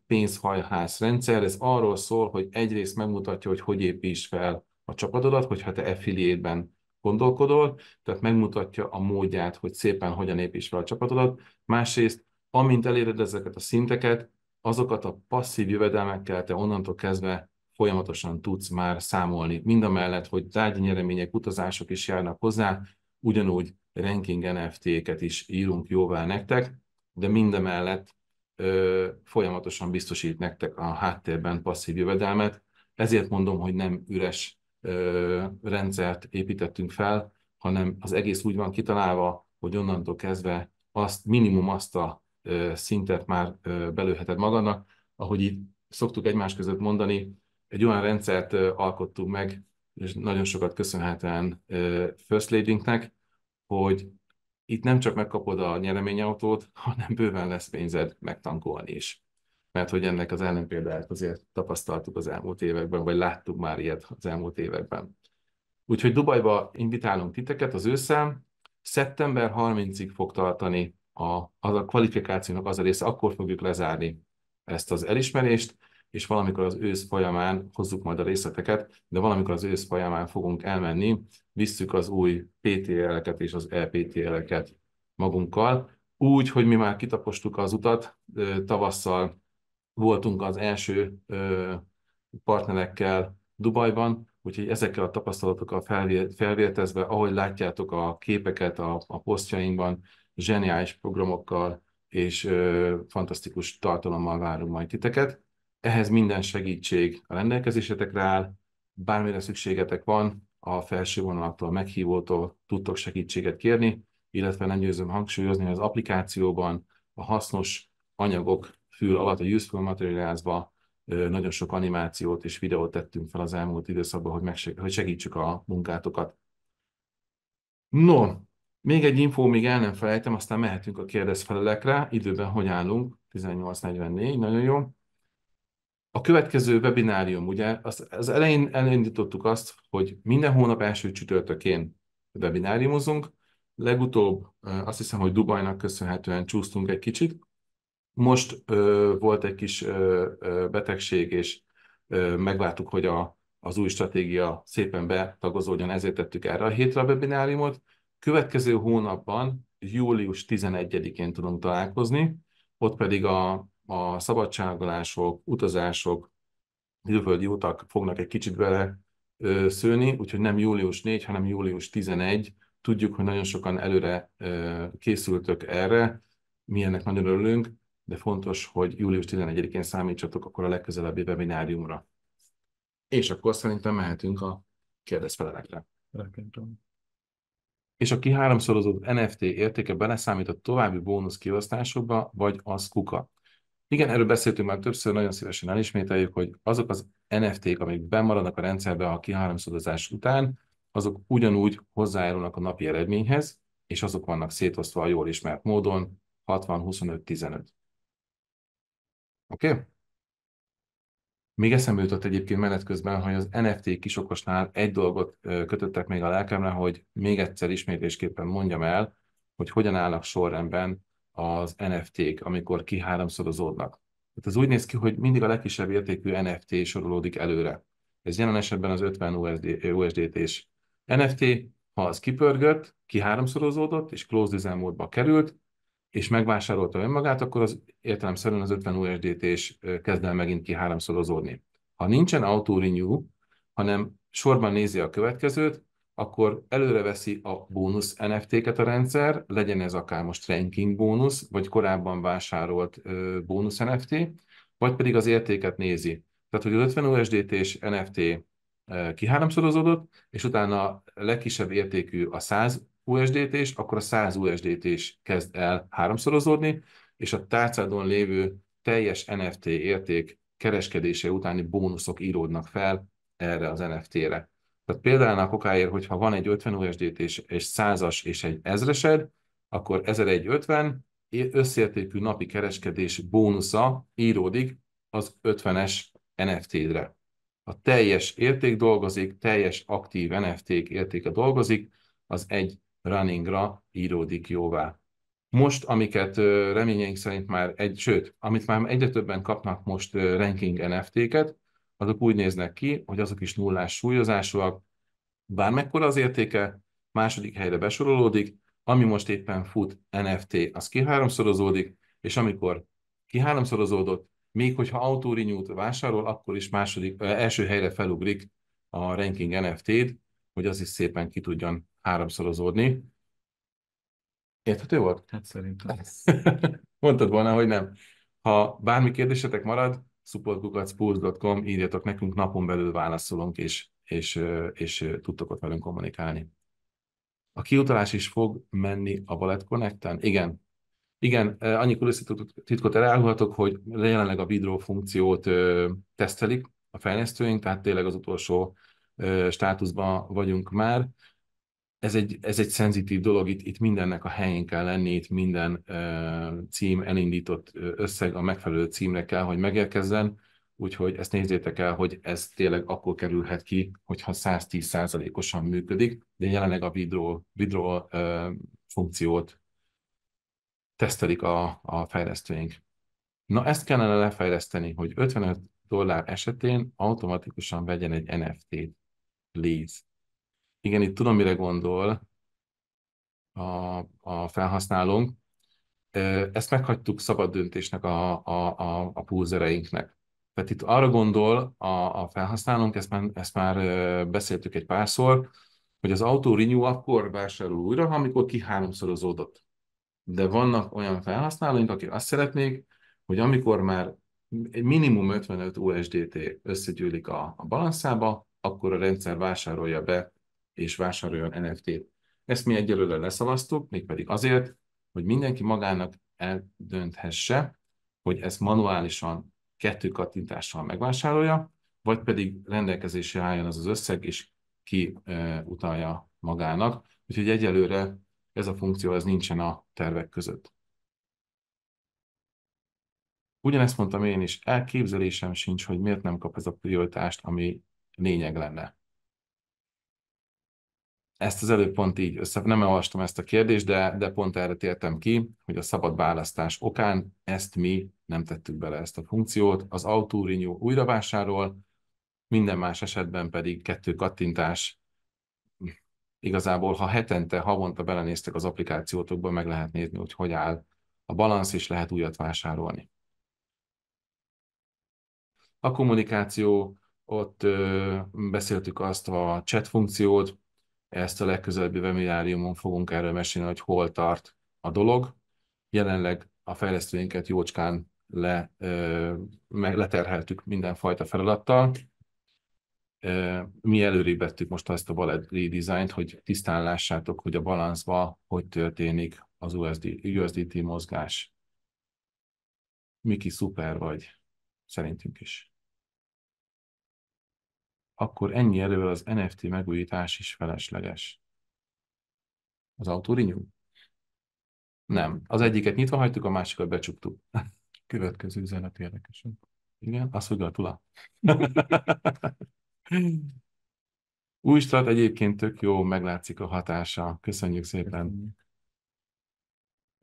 pénzhajház rendszer, ez arról szól, hogy egyrészt megmutatja, hogy hogy építs fel a csapatodat, hogyha te affiliate-ben gondolkodol, tehát megmutatja a módját, hogy szépen hogyan építs fel a csapatodat. Másrészt, amint eléred ezeket a szinteket, azokat a passzív jövedelmekkel te onnantól kezdve folyamatosan tudsz már számolni. Mind a mellett, hogy tárgyi nyeremények, utazások is járnak hozzá, ugyanúgy ranking NFT-ket is írunk jóvá nektek, de mellett ö, folyamatosan biztosít nektek a háttérben passzív jövedelmet. Ezért mondom, hogy nem üres rendszert építettünk fel, hanem az egész úgy van kitalálva, hogy onnantól kezdve azt minimum azt a szintet már belőheted magadnak, ahogy itt szoktuk egymás között mondani, egy olyan rendszert alkottunk meg, és nagyon sokat köszönhetően First Ladinknek, hogy itt nem csak megkapod a nyereményautót, hanem bőven lesz pénzed megtankolni is mert hogy ennek az ellenpéldáját azért tapasztaltuk az elmúlt években, vagy láttuk már ilyet az elmúlt években. Úgyhogy Dubajba invitálunk titeket az ősszel, szeptember 30-ig fog tartani a, az a kvalifikációnak az a része, akkor fogjuk lezárni ezt az elismerést, és valamikor az ősz folyamán, hozzuk majd a részleteket, de valamikor az ősz folyamán fogunk elmenni, visszük az új PTL-eket és az EPTL-eket magunkkal, úgy, hogy mi már kitapostuk az utat, tavasszal voltunk az első partnerekkel Dubajban, úgyhogy ezekkel a tapasztalatokkal felvértezve, ahogy látjátok a képeket a, a posztjainkban, zseniális programokkal és ö, fantasztikus tartalommal várunk majd titeket. Ehhez minden segítség a rendelkezésetekre áll, bármire szükségetek van, a felső vonalaktól, meghívótól tudtok segítséget kérni, illetve nem győzöm hangsúlyozni, hogy az applikációban a hasznos anyagok fül alatt, a Useful materials nagyon sok animációt és videót tettünk fel az elmúlt időszakban, hogy, megseg- hogy segítsük a munkátokat. No, még egy infó, még el nem felejtem, aztán mehetünk a kérdezfelelekre. Időben hogy állunk? 18.44, nagyon jó. A következő webinárium, ugye, az, az elején elindítottuk azt, hogy minden hónap első csütörtökén webináriumozunk. Legutóbb azt hiszem, hogy Dubajnak köszönhetően csúsztunk egy kicsit, most ö, volt egy kis ö, ö, betegség, és ö, megvártuk, hogy a, az új stratégia szépen betagozódjon, ezért tettük erre a hétre a webináriumot. Következő hónapban, július 11-én tudunk találkozni, ott pedig a, a szabadságolások, utazások, külföldi utak fognak egy kicsit bele ö, szőni, úgyhogy nem július 4, hanem július 11. Tudjuk, hogy nagyon sokan előre ö, készültök erre, mi ennek nagyon örülünk, de fontos, hogy július 11 én számítsatok akkor a legközelebbi webináriumra. És akkor szerintem mehetünk a kérdezfelelekre. Rekentem. És a kiháromszorozott NFT értéke beleszámított további bónusz kiosztásokba, vagy az kuka. Igen, erről beszéltünk már többször, nagyon szívesen elismételjük, hogy azok az NFT-k, amik bemaradnak a rendszerbe a kiháromszorozás után, azok ugyanúgy hozzájárulnak a napi eredményhez, és azok vannak szétosztva a jól ismert módon 60-25-15. Oké? Okay? Még eszembe jutott egyébként menet közben, hogy az NFT kisokosnál egy dolgot kötöttek még a lelkemre, hogy még egyszer ismétlésképpen mondjam el, hogy hogyan állnak sorrendben az NFT-k, amikor kiháromszorozódnak. Tehát ez úgy néz ki, hogy mindig a legkisebb értékű NFT sorolódik előre. Ez jelen esetben az 50 USD, usdt és NFT, ha az kipörgött, kiháromszorozódott és closed design módba került, és megvásárolta önmagát, akkor az értelemszerűen az 50 usdt és kezd el megint ki háromszorozódni. Ha nincsen auto renew, hanem sorban nézi a következőt, akkor előreveszi a bónusz NFT-ket a rendszer, legyen ez akár most ranking bónusz, vagy korábban vásárolt bónusz NFT, vagy pedig az értéket nézi. Tehát, hogy az 50 usdt és NFT kiháromszorozódott, és utána a legkisebb értékű a 100 usdt is, akkor a 100 usdt is kezd el háromszorozódni, és a tárcádon lévő teljes NFT érték kereskedése utáni bónuszok íródnak fel erre az NFT-re. Tehát például a kokáért, hogyha van egy 50 USDT és egy 100-as és egy ezresed, akkor 1150 összértékű napi kereskedés bónusza íródik az 50-es NFT-re. A teljes érték dolgozik, teljes aktív NFT-k értéke dolgozik, az egy runningra íródik jóvá. Most, amiket reményeink szerint már egy, sőt, amit már egyre többen kapnak most ranking NFT-ket, azok úgy néznek ki, hogy azok is nullás súlyozásúak, bármekkora az értéke, második helyre besorolódik, ami most éppen fut NFT, az kiháromszorozódik, és amikor kiháromszorozódott, még hogyha nyújt vásárol, akkor is második, első helyre felugrik a ranking NFT-t, hogy az is szépen ki tudjon háromszorozódni. Érthető volt? Hát szerintem. Mondtad volna, hogy nem. Ha bármi kérdésetek marad, supportkukacpulse.com, írjatok nekünk, napon belül válaszolunk, és, és, és tudtok ott velünk kommunikálni. A kiutalás is fog menni a Wallet Connect-en? Igen. Igen, annyi titkot elárulhatok, hogy jelenleg a vidró funkciót tesztelik a fejlesztőink, tehát tényleg az utolsó státuszban vagyunk már ez egy, ez egy szenzitív dolog, itt, itt mindennek a helyén kell lenni, itt minden uh, cím elindított összeg a megfelelő címre kell, hogy megérkezzen, úgyhogy ezt nézzétek el, hogy ez tényleg akkor kerülhet ki, hogyha 110%-osan működik, de jelenleg a withdraw, withdraw funkciót tesztelik a, a fejlesztőink. Na ezt kellene lefejleszteni, hogy 55 dollár esetén automatikusan vegyen egy NFT-t, please igen, itt tudom, mire gondol a, a felhasználónk. Ezt meghagytuk szabad döntésnek a, a, a, a púzereinknek. Tehát itt arra gondol a, a felhasználónk, ezt már, ezt már beszéltük egy párszor, hogy az autó renew akkor vásárol újra, amikor kiháromszorozódott. De vannak olyan felhasználóink, akik azt szeretnék, hogy amikor már egy minimum 55 USDT összegyűlik a, a balanszába, akkor a rendszer vásárolja be és vásároljon NFT-t. Ezt mi egyelőre leszavaztuk, mégpedig azért, hogy mindenki magának eldönthesse, hogy ezt manuálisan kettő kattintással megvásárolja, vagy pedig rendelkezésre álljon az az összeg, és ki e, utalja magának. Úgyhogy egyelőre ez a funkció az nincsen a tervek között. Ugyanezt mondtam én is, elképzelésem sincs, hogy miért nem kap ez a prioritást, ami lényeg lenne ezt az előbb pont így össze, nem olvastam ezt a kérdést, de, de pont erre tértem ki, hogy a szabad választás okán ezt mi nem tettük bele ezt a funkciót, az autórinyó újra vásárol, minden más esetben pedig kettő kattintás. Igazából, ha hetente, havonta belenéztek az applikációtokba, meg lehet nézni, hogy hogy áll a balansz, és lehet újat vásárolni. A kommunikáció, ott ö, beszéltük azt a chat funkciót, ezt a legközelebbi webináriumon fogunk erről mesélni, hogy hol tart a dolog. Jelenleg a fejlesztőinket jócskán le, ö, leterheltük mindenfajta feladattal. Ö, mi előrébb vettük most ezt a ballet redesign, hogy tisztán lássátok, hogy a balanszba hogy történik az USD, USDT mozgás. Miki, szuper vagy, szerintünk is akkor ennyi erővel az NFT megújítás is felesleges. Az autórinyú? Nem. Az egyiket nyitva hagytuk, a másikat becsuktuk. Következő üzenet érdekesen. Igen, azt a tula. Új strat egyébként tök jó, meglátszik a hatása. Köszönjük szépen. Köszönjük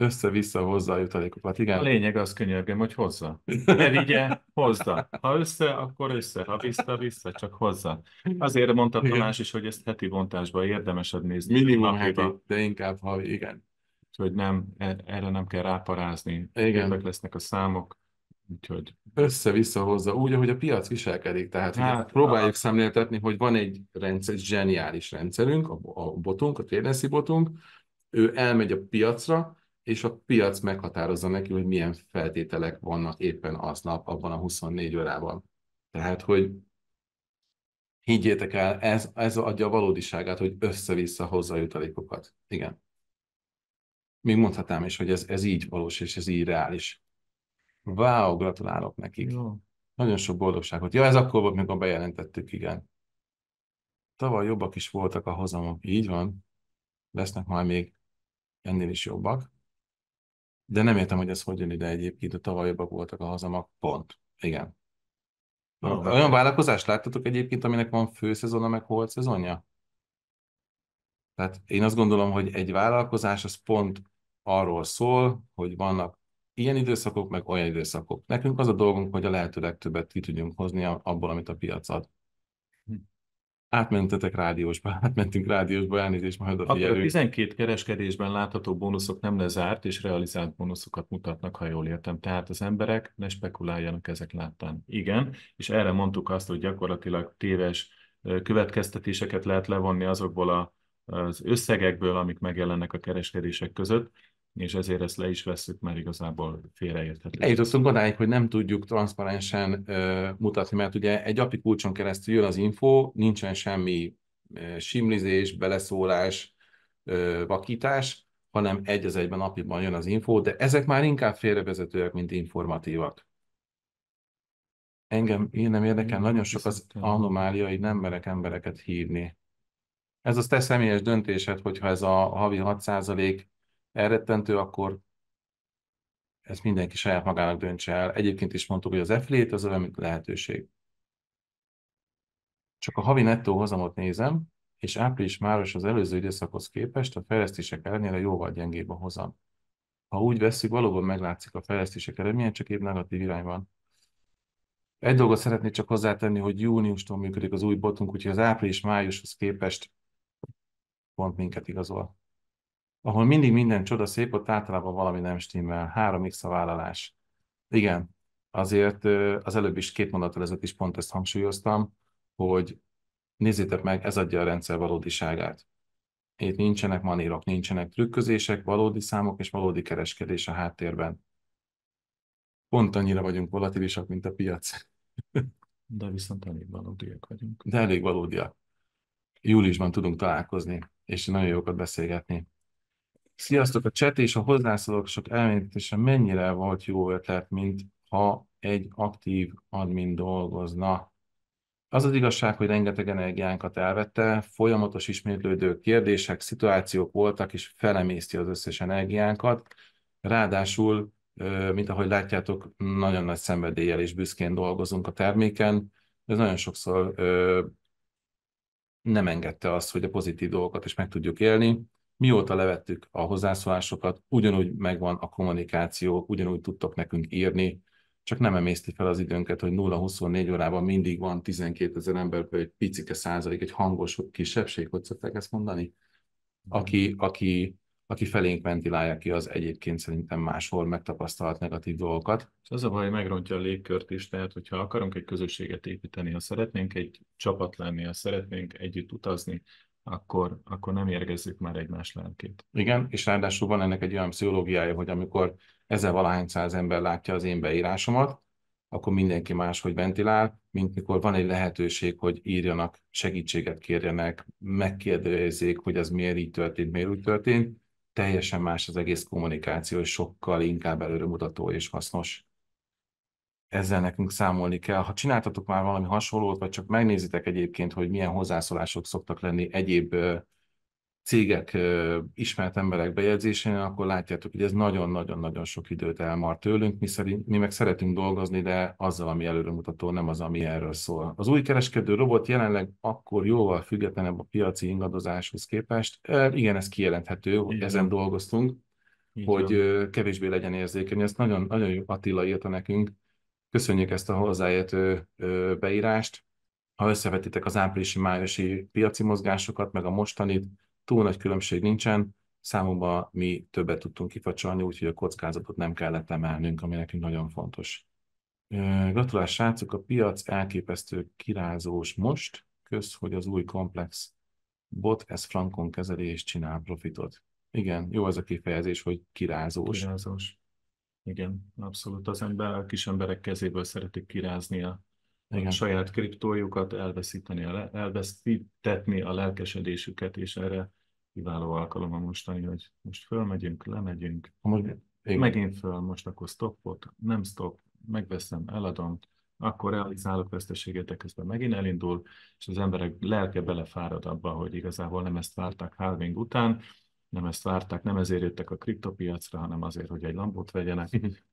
össze-vissza hozzá a jutalékokat, igen. A lényeg az könyörgöm, hogy hozza. Ne vigye, hozza. Ha össze, akkor össze, ha vissza, vissza, csak hozza. Azért mondta Tamás is, hogy ezt heti bontásban érdemesed nézni. Minimum heti, de inkább havi, igen. Úgyhogy nem, e- erre nem kell ráparázni. Igen. Ezek lesznek a számok. Úgyhogy... Össze-vissza hozza, úgy, ahogy a piac viselkedik. Tehát hát, próbáljuk a... szemléltetni, hogy van egy rendszer, egy zseniális rendszerünk, a, botunk, a TNSZ botunk, ő elmegy a piacra, és a piac meghatározza neki, hogy milyen feltételek vannak éppen aznap, abban a 24 órában. Tehát, hogy higgyétek el, ez, ez adja a valódiságát, hogy össze-vissza hozza jutalékokat. Igen. Még mondhatnám is, hogy ez, ez így valós, és ez így reális. Wow, gratulálok nekik. Jó. Nagyon sok boldogságot. Ja, ez akkor volt, amikor bejelentettük, igen. Tavaly jobbak is voltak a hozamok, így van. Lesznek majd még ennél is jobbak. De nem értem, hogy ez hogy jön ide egyébként, a tavalyabbak voltak a hazamak, pont. Igen. Na, hát Olyan vállalkozást láttatok egyébként, aminek van főszezona, meg holt szezonja? Tehát én azt gondolom, hogy egy vállalkozás az pont arról szól, hogy vannak ilyen időszakok, meg olyan időszakok. Nekünk az a dolgunk, hogy a lehető legtöbbet ki tudjunk hozni abból, amit a piac ad. Átmentetek rádiósba, átmentünk rádiósba, elnézést majd a Akkor a 12 kereskedésben látható bónuszok nem lezárt és realizált bónuszokat mutatnak, ha jól értem. Tehát az emberek ne spekuláljanak ezek láttán. Igen, és erre mondtuk azt, hogy gyakorlatilag téves következtetéseket lehet levonni azokból a, az összegekből, amik megjelennek a kereskedések között, és ezért ezt le is veszük, mert igazából félreérthető. Eljutottunk odáig, hogy nem tudjuk transzparensen ö, mutatni, mert ugye egy API kulcson keresztül jön az info, nincsen semmi ö, simlizés, beleszólás, ö, vakítás, hanem egy az egyben API-ban jön az info, de ezek már inkább félrevezetőek, mint informatívak. Engem, én nem érdekel, én nagyon sok az anomália, nem merek embereket hívni. Ez az te személyes döntésed, hogyha ez a havi elrettentő, akkor ezt mindenki saját magának döntse el. Egyébként is mondtuk, hogy az affiliate az olyan, mint lehetőség. Csak a havi nettó hozamot nézem, és április máros az előző időszakhoz képest a fejlesztések ellenére jóval gyengébb a hozam. Ha úgy veszük, valóban meglátszik a fejlesztések eredménye, csak épp negatív irányban. Egy dolgot szeretnék csak hozzátenni, hogy júniustól működik az új botunk, úgyhogy az április-májushoz képest pont minket igazol ahol mindig minden csoda szép, ott általában valami nem stimmel. 3x a vállalás. Igen, azért az előbb is két mondatot ezelőtt is pont ezt hangsúlyoztam, hogy nézzétek meg, ez adja a rendszer valódiságát. Itt nincsenek manírok, nincsenek trükközések, valódi számok és valódi kereskedés a háttérben. Pont annyira vagyunk volatilisak, mint a piac. De viszont elég valódiak vagyunk. De elég valódiak. Júliusban tudunk találkozni, és nagyon jókat beszélgetni. Sziasztok, a cset és a sok elmélyítése mennyire volt jó ötlet, mint ha egy aktív admin dolgozna? Az az igazság, hogy rengeteg energiánkat elvette, folyamatos ismétlődő kérdések, szituációk voltak, és felemészti az összes energiánkat. Ráadásul, mint ahogy látjátok, nagyon nagy szenvedéllyel és büszkén dolgozunk a terméken. Ez nagyon sokszor nem engedte azt, hogy a pozitív dolgokat is meg tudjuk élni Mióta levettük a hozzászólásokat, ugyanúgy megvan a kommunikáció, ugyanúgy tudtok nekünk írni, csak nem emészti fel az időnket, hogy 0-24 órában mindig van 12 ezer vagy egy picike százalék, egy hangos kisebbség, hogy szokták ezt mondani, aki, aki, aki felénk ventilálja ki az egyébként szerintem máshol megtapasztalt negatív dolgokat. És az a baj, hogy megrontja a légkört is, tehát hogyha akarunk egy közösséget építeni, ha szeretnénk egy csapat lenni, ha szeretnénk együtt utazni, akkor, akkor nem érgezzük már egymás lelkét. Igen, és ráadásul van ennek egy olyan pszichológiája, hogy amikor ezzel valahány száz ember látja az én beírásomat, akkor mindenki máshogy ventilál, mint mikor van egy lehetőség, hogy írjanak, segítséget kérjenek, megkérdezzék, hogy ez miért így történt, miért úgy történt. Teljesen más az egész kommunikáció, és sokkal inkább előremutató és hasznos ezzel nekünk számolni kell. Ha csináltatok már valami hasonlót, vagy csak megnézitek egyébként, hogy milyen hozzászólások szoktak lenni egyéb cégek ismert emberek bejegyzésén, akkor látjátok, hogy ez nagyon-nagyon-nagyon sok időt elmar tőlünk, mi, szerint, mi meg szeretünk dolgozni, de azzal, ami előremutató, nem az, ami erről szól. Az új kereskedő robot jelenleg akkor jóval függetlenebb a piaci ingadozáshoz képest. Igen, ez kijelenthető, hogy Igen. ezen dolgoztunk, Igen. hogy kevésbé legyen érzékeny. Ezt nagyon, nagyon jó Attila írta nekünk, Köszönjük ezt a hozzáértő beírást. Ha összevetitek az áprilisi-májusi piaci mozgásokat, meg a mostanit, túl nagy különbség nincsen. Számomra mi többet tudtunk kifacsolni, úgyhogy a kockázatot nem kellett emelnünk, ami nekünk nagyon fontos. Gratulás, srácok, a piac elképesztő kirázós most, Kösz, hogy az új komplex bot ez frankon kezeli és csinál profitot. Igen, jó az a kifejezés, hogy kirázós. kirázós. Igen, abszolút. Az ember, a kis emberek kezéből szeretik kirázni a igen. saját kriptójukat, elveszíteni a, elveszítetni a lelkesedésüket, és erre kiváló alkalom a mostani, hogy most fölmegyünk, lemegyünk, most, igen. megint föl, most akkor stoppot, nem stop, megveszem, eladom, akkor realizálok veszteséget, de közben megint elindul, és az emberek lelke belefárad abba, hogy igazából nem ezt várták halving után, nem ezt várták, nem ezért jöttek a kriptopiacra, hanem azért, hogy egy lambot vegyenek.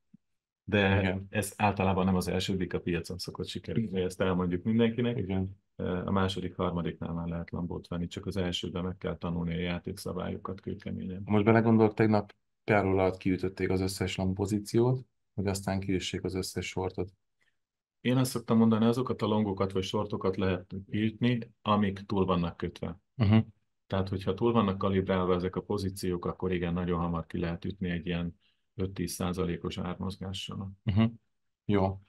De Igen. ez általában nem az elsődik a piacon szokott sikerülni, ezt elmondjuk mindenkinek. Igen. A második, harmadiknál már lehet lambot venni, csak az elsőben meg kell tanulni a játékszabályokat kőkeményen. Most belegondolok, tegnap például alatt kiütötték az összes lambozíciót, hogy aztán kiüssék az összes sortot. Én azt szoktam mondani, azokat a longokat vagy sortokat lehet kiütni, amik túl vannak kötve. Uh-huh. Tehát, hogyha túl vannak kalibrálva ezek a pozíciók, akkor igen, nagyon hamar ki lehet ütni egy ilyen 5-10 százalékos ármozgással. Uh-huh. Jó.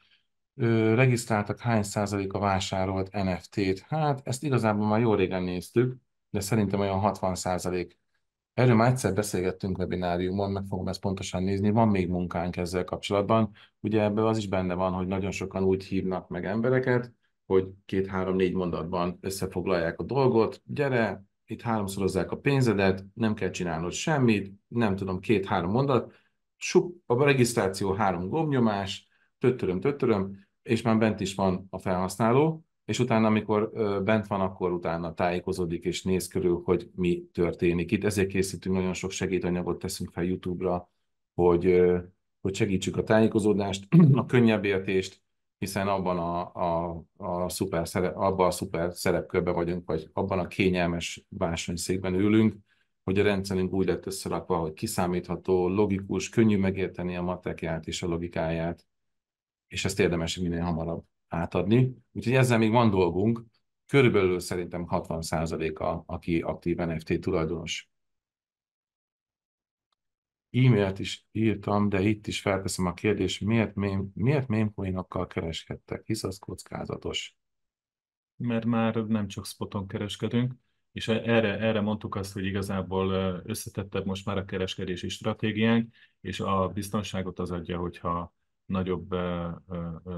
Ö, regisztráltak hány a vásárolt NFT-t? Hát ezt igazából már jó régen néztük, de szerintem olyan 60 százalék. Erről már egyszer beszélgettünk webináriumon, meg fogom ezt pontosan nézni, van még munkánk ezzel kapcsolatban. Ugye ebből az is benne van, hogy nagyon sokan úgy hívnak meg embereket, hogy két-három-négy mondatban összefoglalják a dolgot, gyere, itt háromszorozzák a pénzedet, nem kell csinálnod semmit, nem tudom, két-három mondat, sup, a regisztráció három gombnyomás, töttöröm, töttöröm, és már bent is van a felhasználó, és utána, amikor bent van, akkor utána tájékozódik és néz körül, hogy mi történik. Itt ezért készítünk nagyon sok segítanyagot, teszünk fel YouTube-ra, hogy, hogy segítsük a tájékozódást, a könnyebb értést, hiszen abban a, a, a szuper szerep, abban a szuper szerepkörben vagyunk, vagy abban a kényelmes vásonyszékben ülünk, hogy a rendszerünk úgy lett összerakva, hogy kiszámítható, logikus, könnyű megérteni a matekját és a logikáját, és ezt érdemes minél hamarabb átadni. Úgyhogy ezzel még van dolgunk, körülbelül szerintem 60% a, aki aktív NFT tulajdonos e-mailt is írtam, de itt is felteszem a kérdést, miért, miért mémkoinokkal kereskedtek, hisz az kockázatos. Mert már nem csak spoton kereskedünk, és erre, erre mondtuk azt, hogy igazából összetettebb most már a kereskedési stratégiánk, és a biztonságot az adja, hogyha nagyobb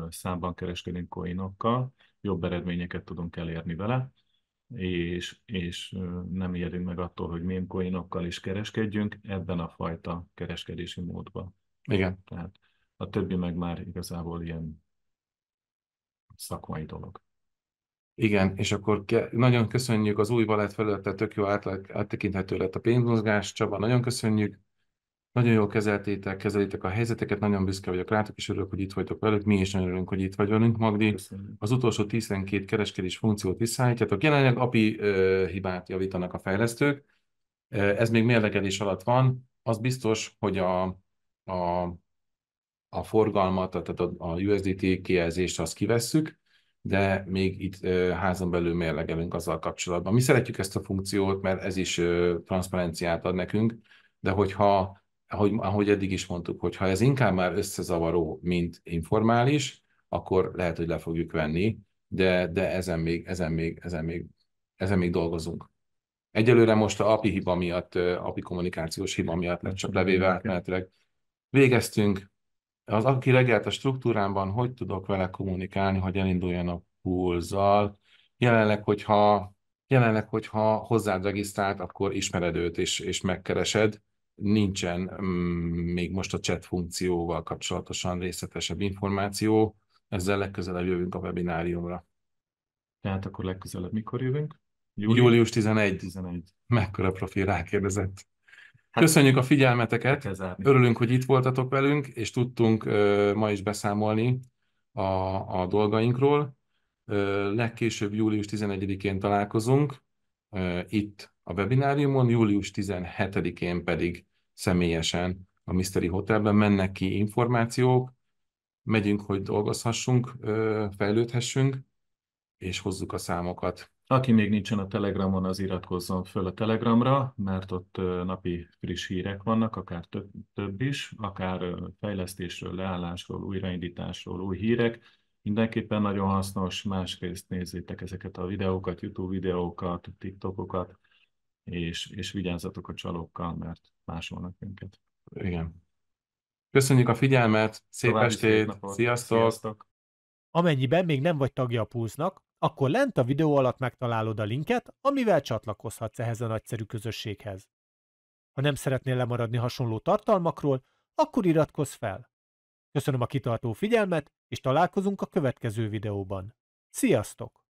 számban kereskedünk coinokkal, jobb eredményeket tudunk elérni vele és, és nem ijedünk meg attól, hogy mémkoinokkal is kereskedjünk ebben a fajta kereskedési módban. Igen. Tehát a többi meg már igazából ilyen szakmai dolog. Igen, és akkor ke- nagyon köszönjük az új balett felületet, tök jó átla- áttekinthető lett a pénzmozgás. Csaba, nagyon köszönjük. Nagyon jól kezeltétek, kezelitek a helyzeteket, nagyon büszke vagyok rátok, és örülök, hogy itt vagytok velük. Mi is nagyon örülünk, hogy itt vagy velünk, Magdi. Köszönöm. Az utolsó 12 kereskedés funkciót visszaállítjátok. Jelenleg API ö, hibát javítanak a fejlesztők. Ez még mérlegelés alatt van. Az biztos, hogy a, a, a forgalmat, tehát a, a USDT kijelzést azt kivesszük, de még itt ö, házon belül mérlegelünk azzal kapcsolatban. Mi szeretjük ezt a funkciót, mert ez is ö, transzparenciát ad nekünk, de hogyha ahogy, ahogy eddig is mondtuk, hogy ha ez inkább már összezavaró, mint informális, akkor lehet, hogy le fogjuk venni, de, de ezen, még, ezen, még, ezen, még, ezen még dolgozunk. Egyelőre most a API hiba miatt, API kommunikációs hiba miatt lett csak levéve átmenetileg végeztünk. Az aki reggel a struktúrámban, hogy tudok vele kommunikálni, hogy elinduljon a pulzzal. Jelenleg, hogyha, jelenleg, hogyha hozzád regisztrált, akkor ismered őt és, és megkeresed nincsen mm, még most a chat funkcióval kapcsolatosan részletesebb információ, ezzel legközelebb jövünk a webináriumra. Tehát akkor legközelebb mikor jövünk? Július, Július 11. 11. Mekkora profi rákérdezett. Hát, Köszönjük a figyelmeteket, örülünk, hogy itt voltatok velünk, és tudtunk ö, ma is beszámolni a, a dolgainkról. Ö, legkésőbb július 11-én találkozunk, ö, itt a webináriumon, július 17-én pedig személyesen a Mystery Hotelben, mennek ki információk, megyünk, hogy dolgozhassunk, fejlődhessünk, és hozzuk a számokat. Aki még nincsen a Telegramon, az iratkozzon föl a Telegramra, mert ott napi friss hírek vannak, akár több, több is, akár fejlesztésről, leállásról, újraindításról, új hírek. Mindenképpen nagyon hasznos, másrészt nézzétek ezeket a videókat, YouTube videókat, TikTokokat, és, és vigyázzatok a csalókkal, mert másolnak minket. Igen. Köszönjük a figyelmet, szép Tovább estét, sziasztok! sziasztok! Amennyiben még nem vagy tagja a Pulsznak, akkor lent a videó alatt megtalálod a linket, amivel csatlakozhatsz ehhez a nagyszerű közösséghez. Ha nem szeretnél lemaradni hasonló tartalmakról, akkor iratkozz fel. Köszönöm a kitartó figyelmet, és találkozunk a következő videóban. Sziasztok!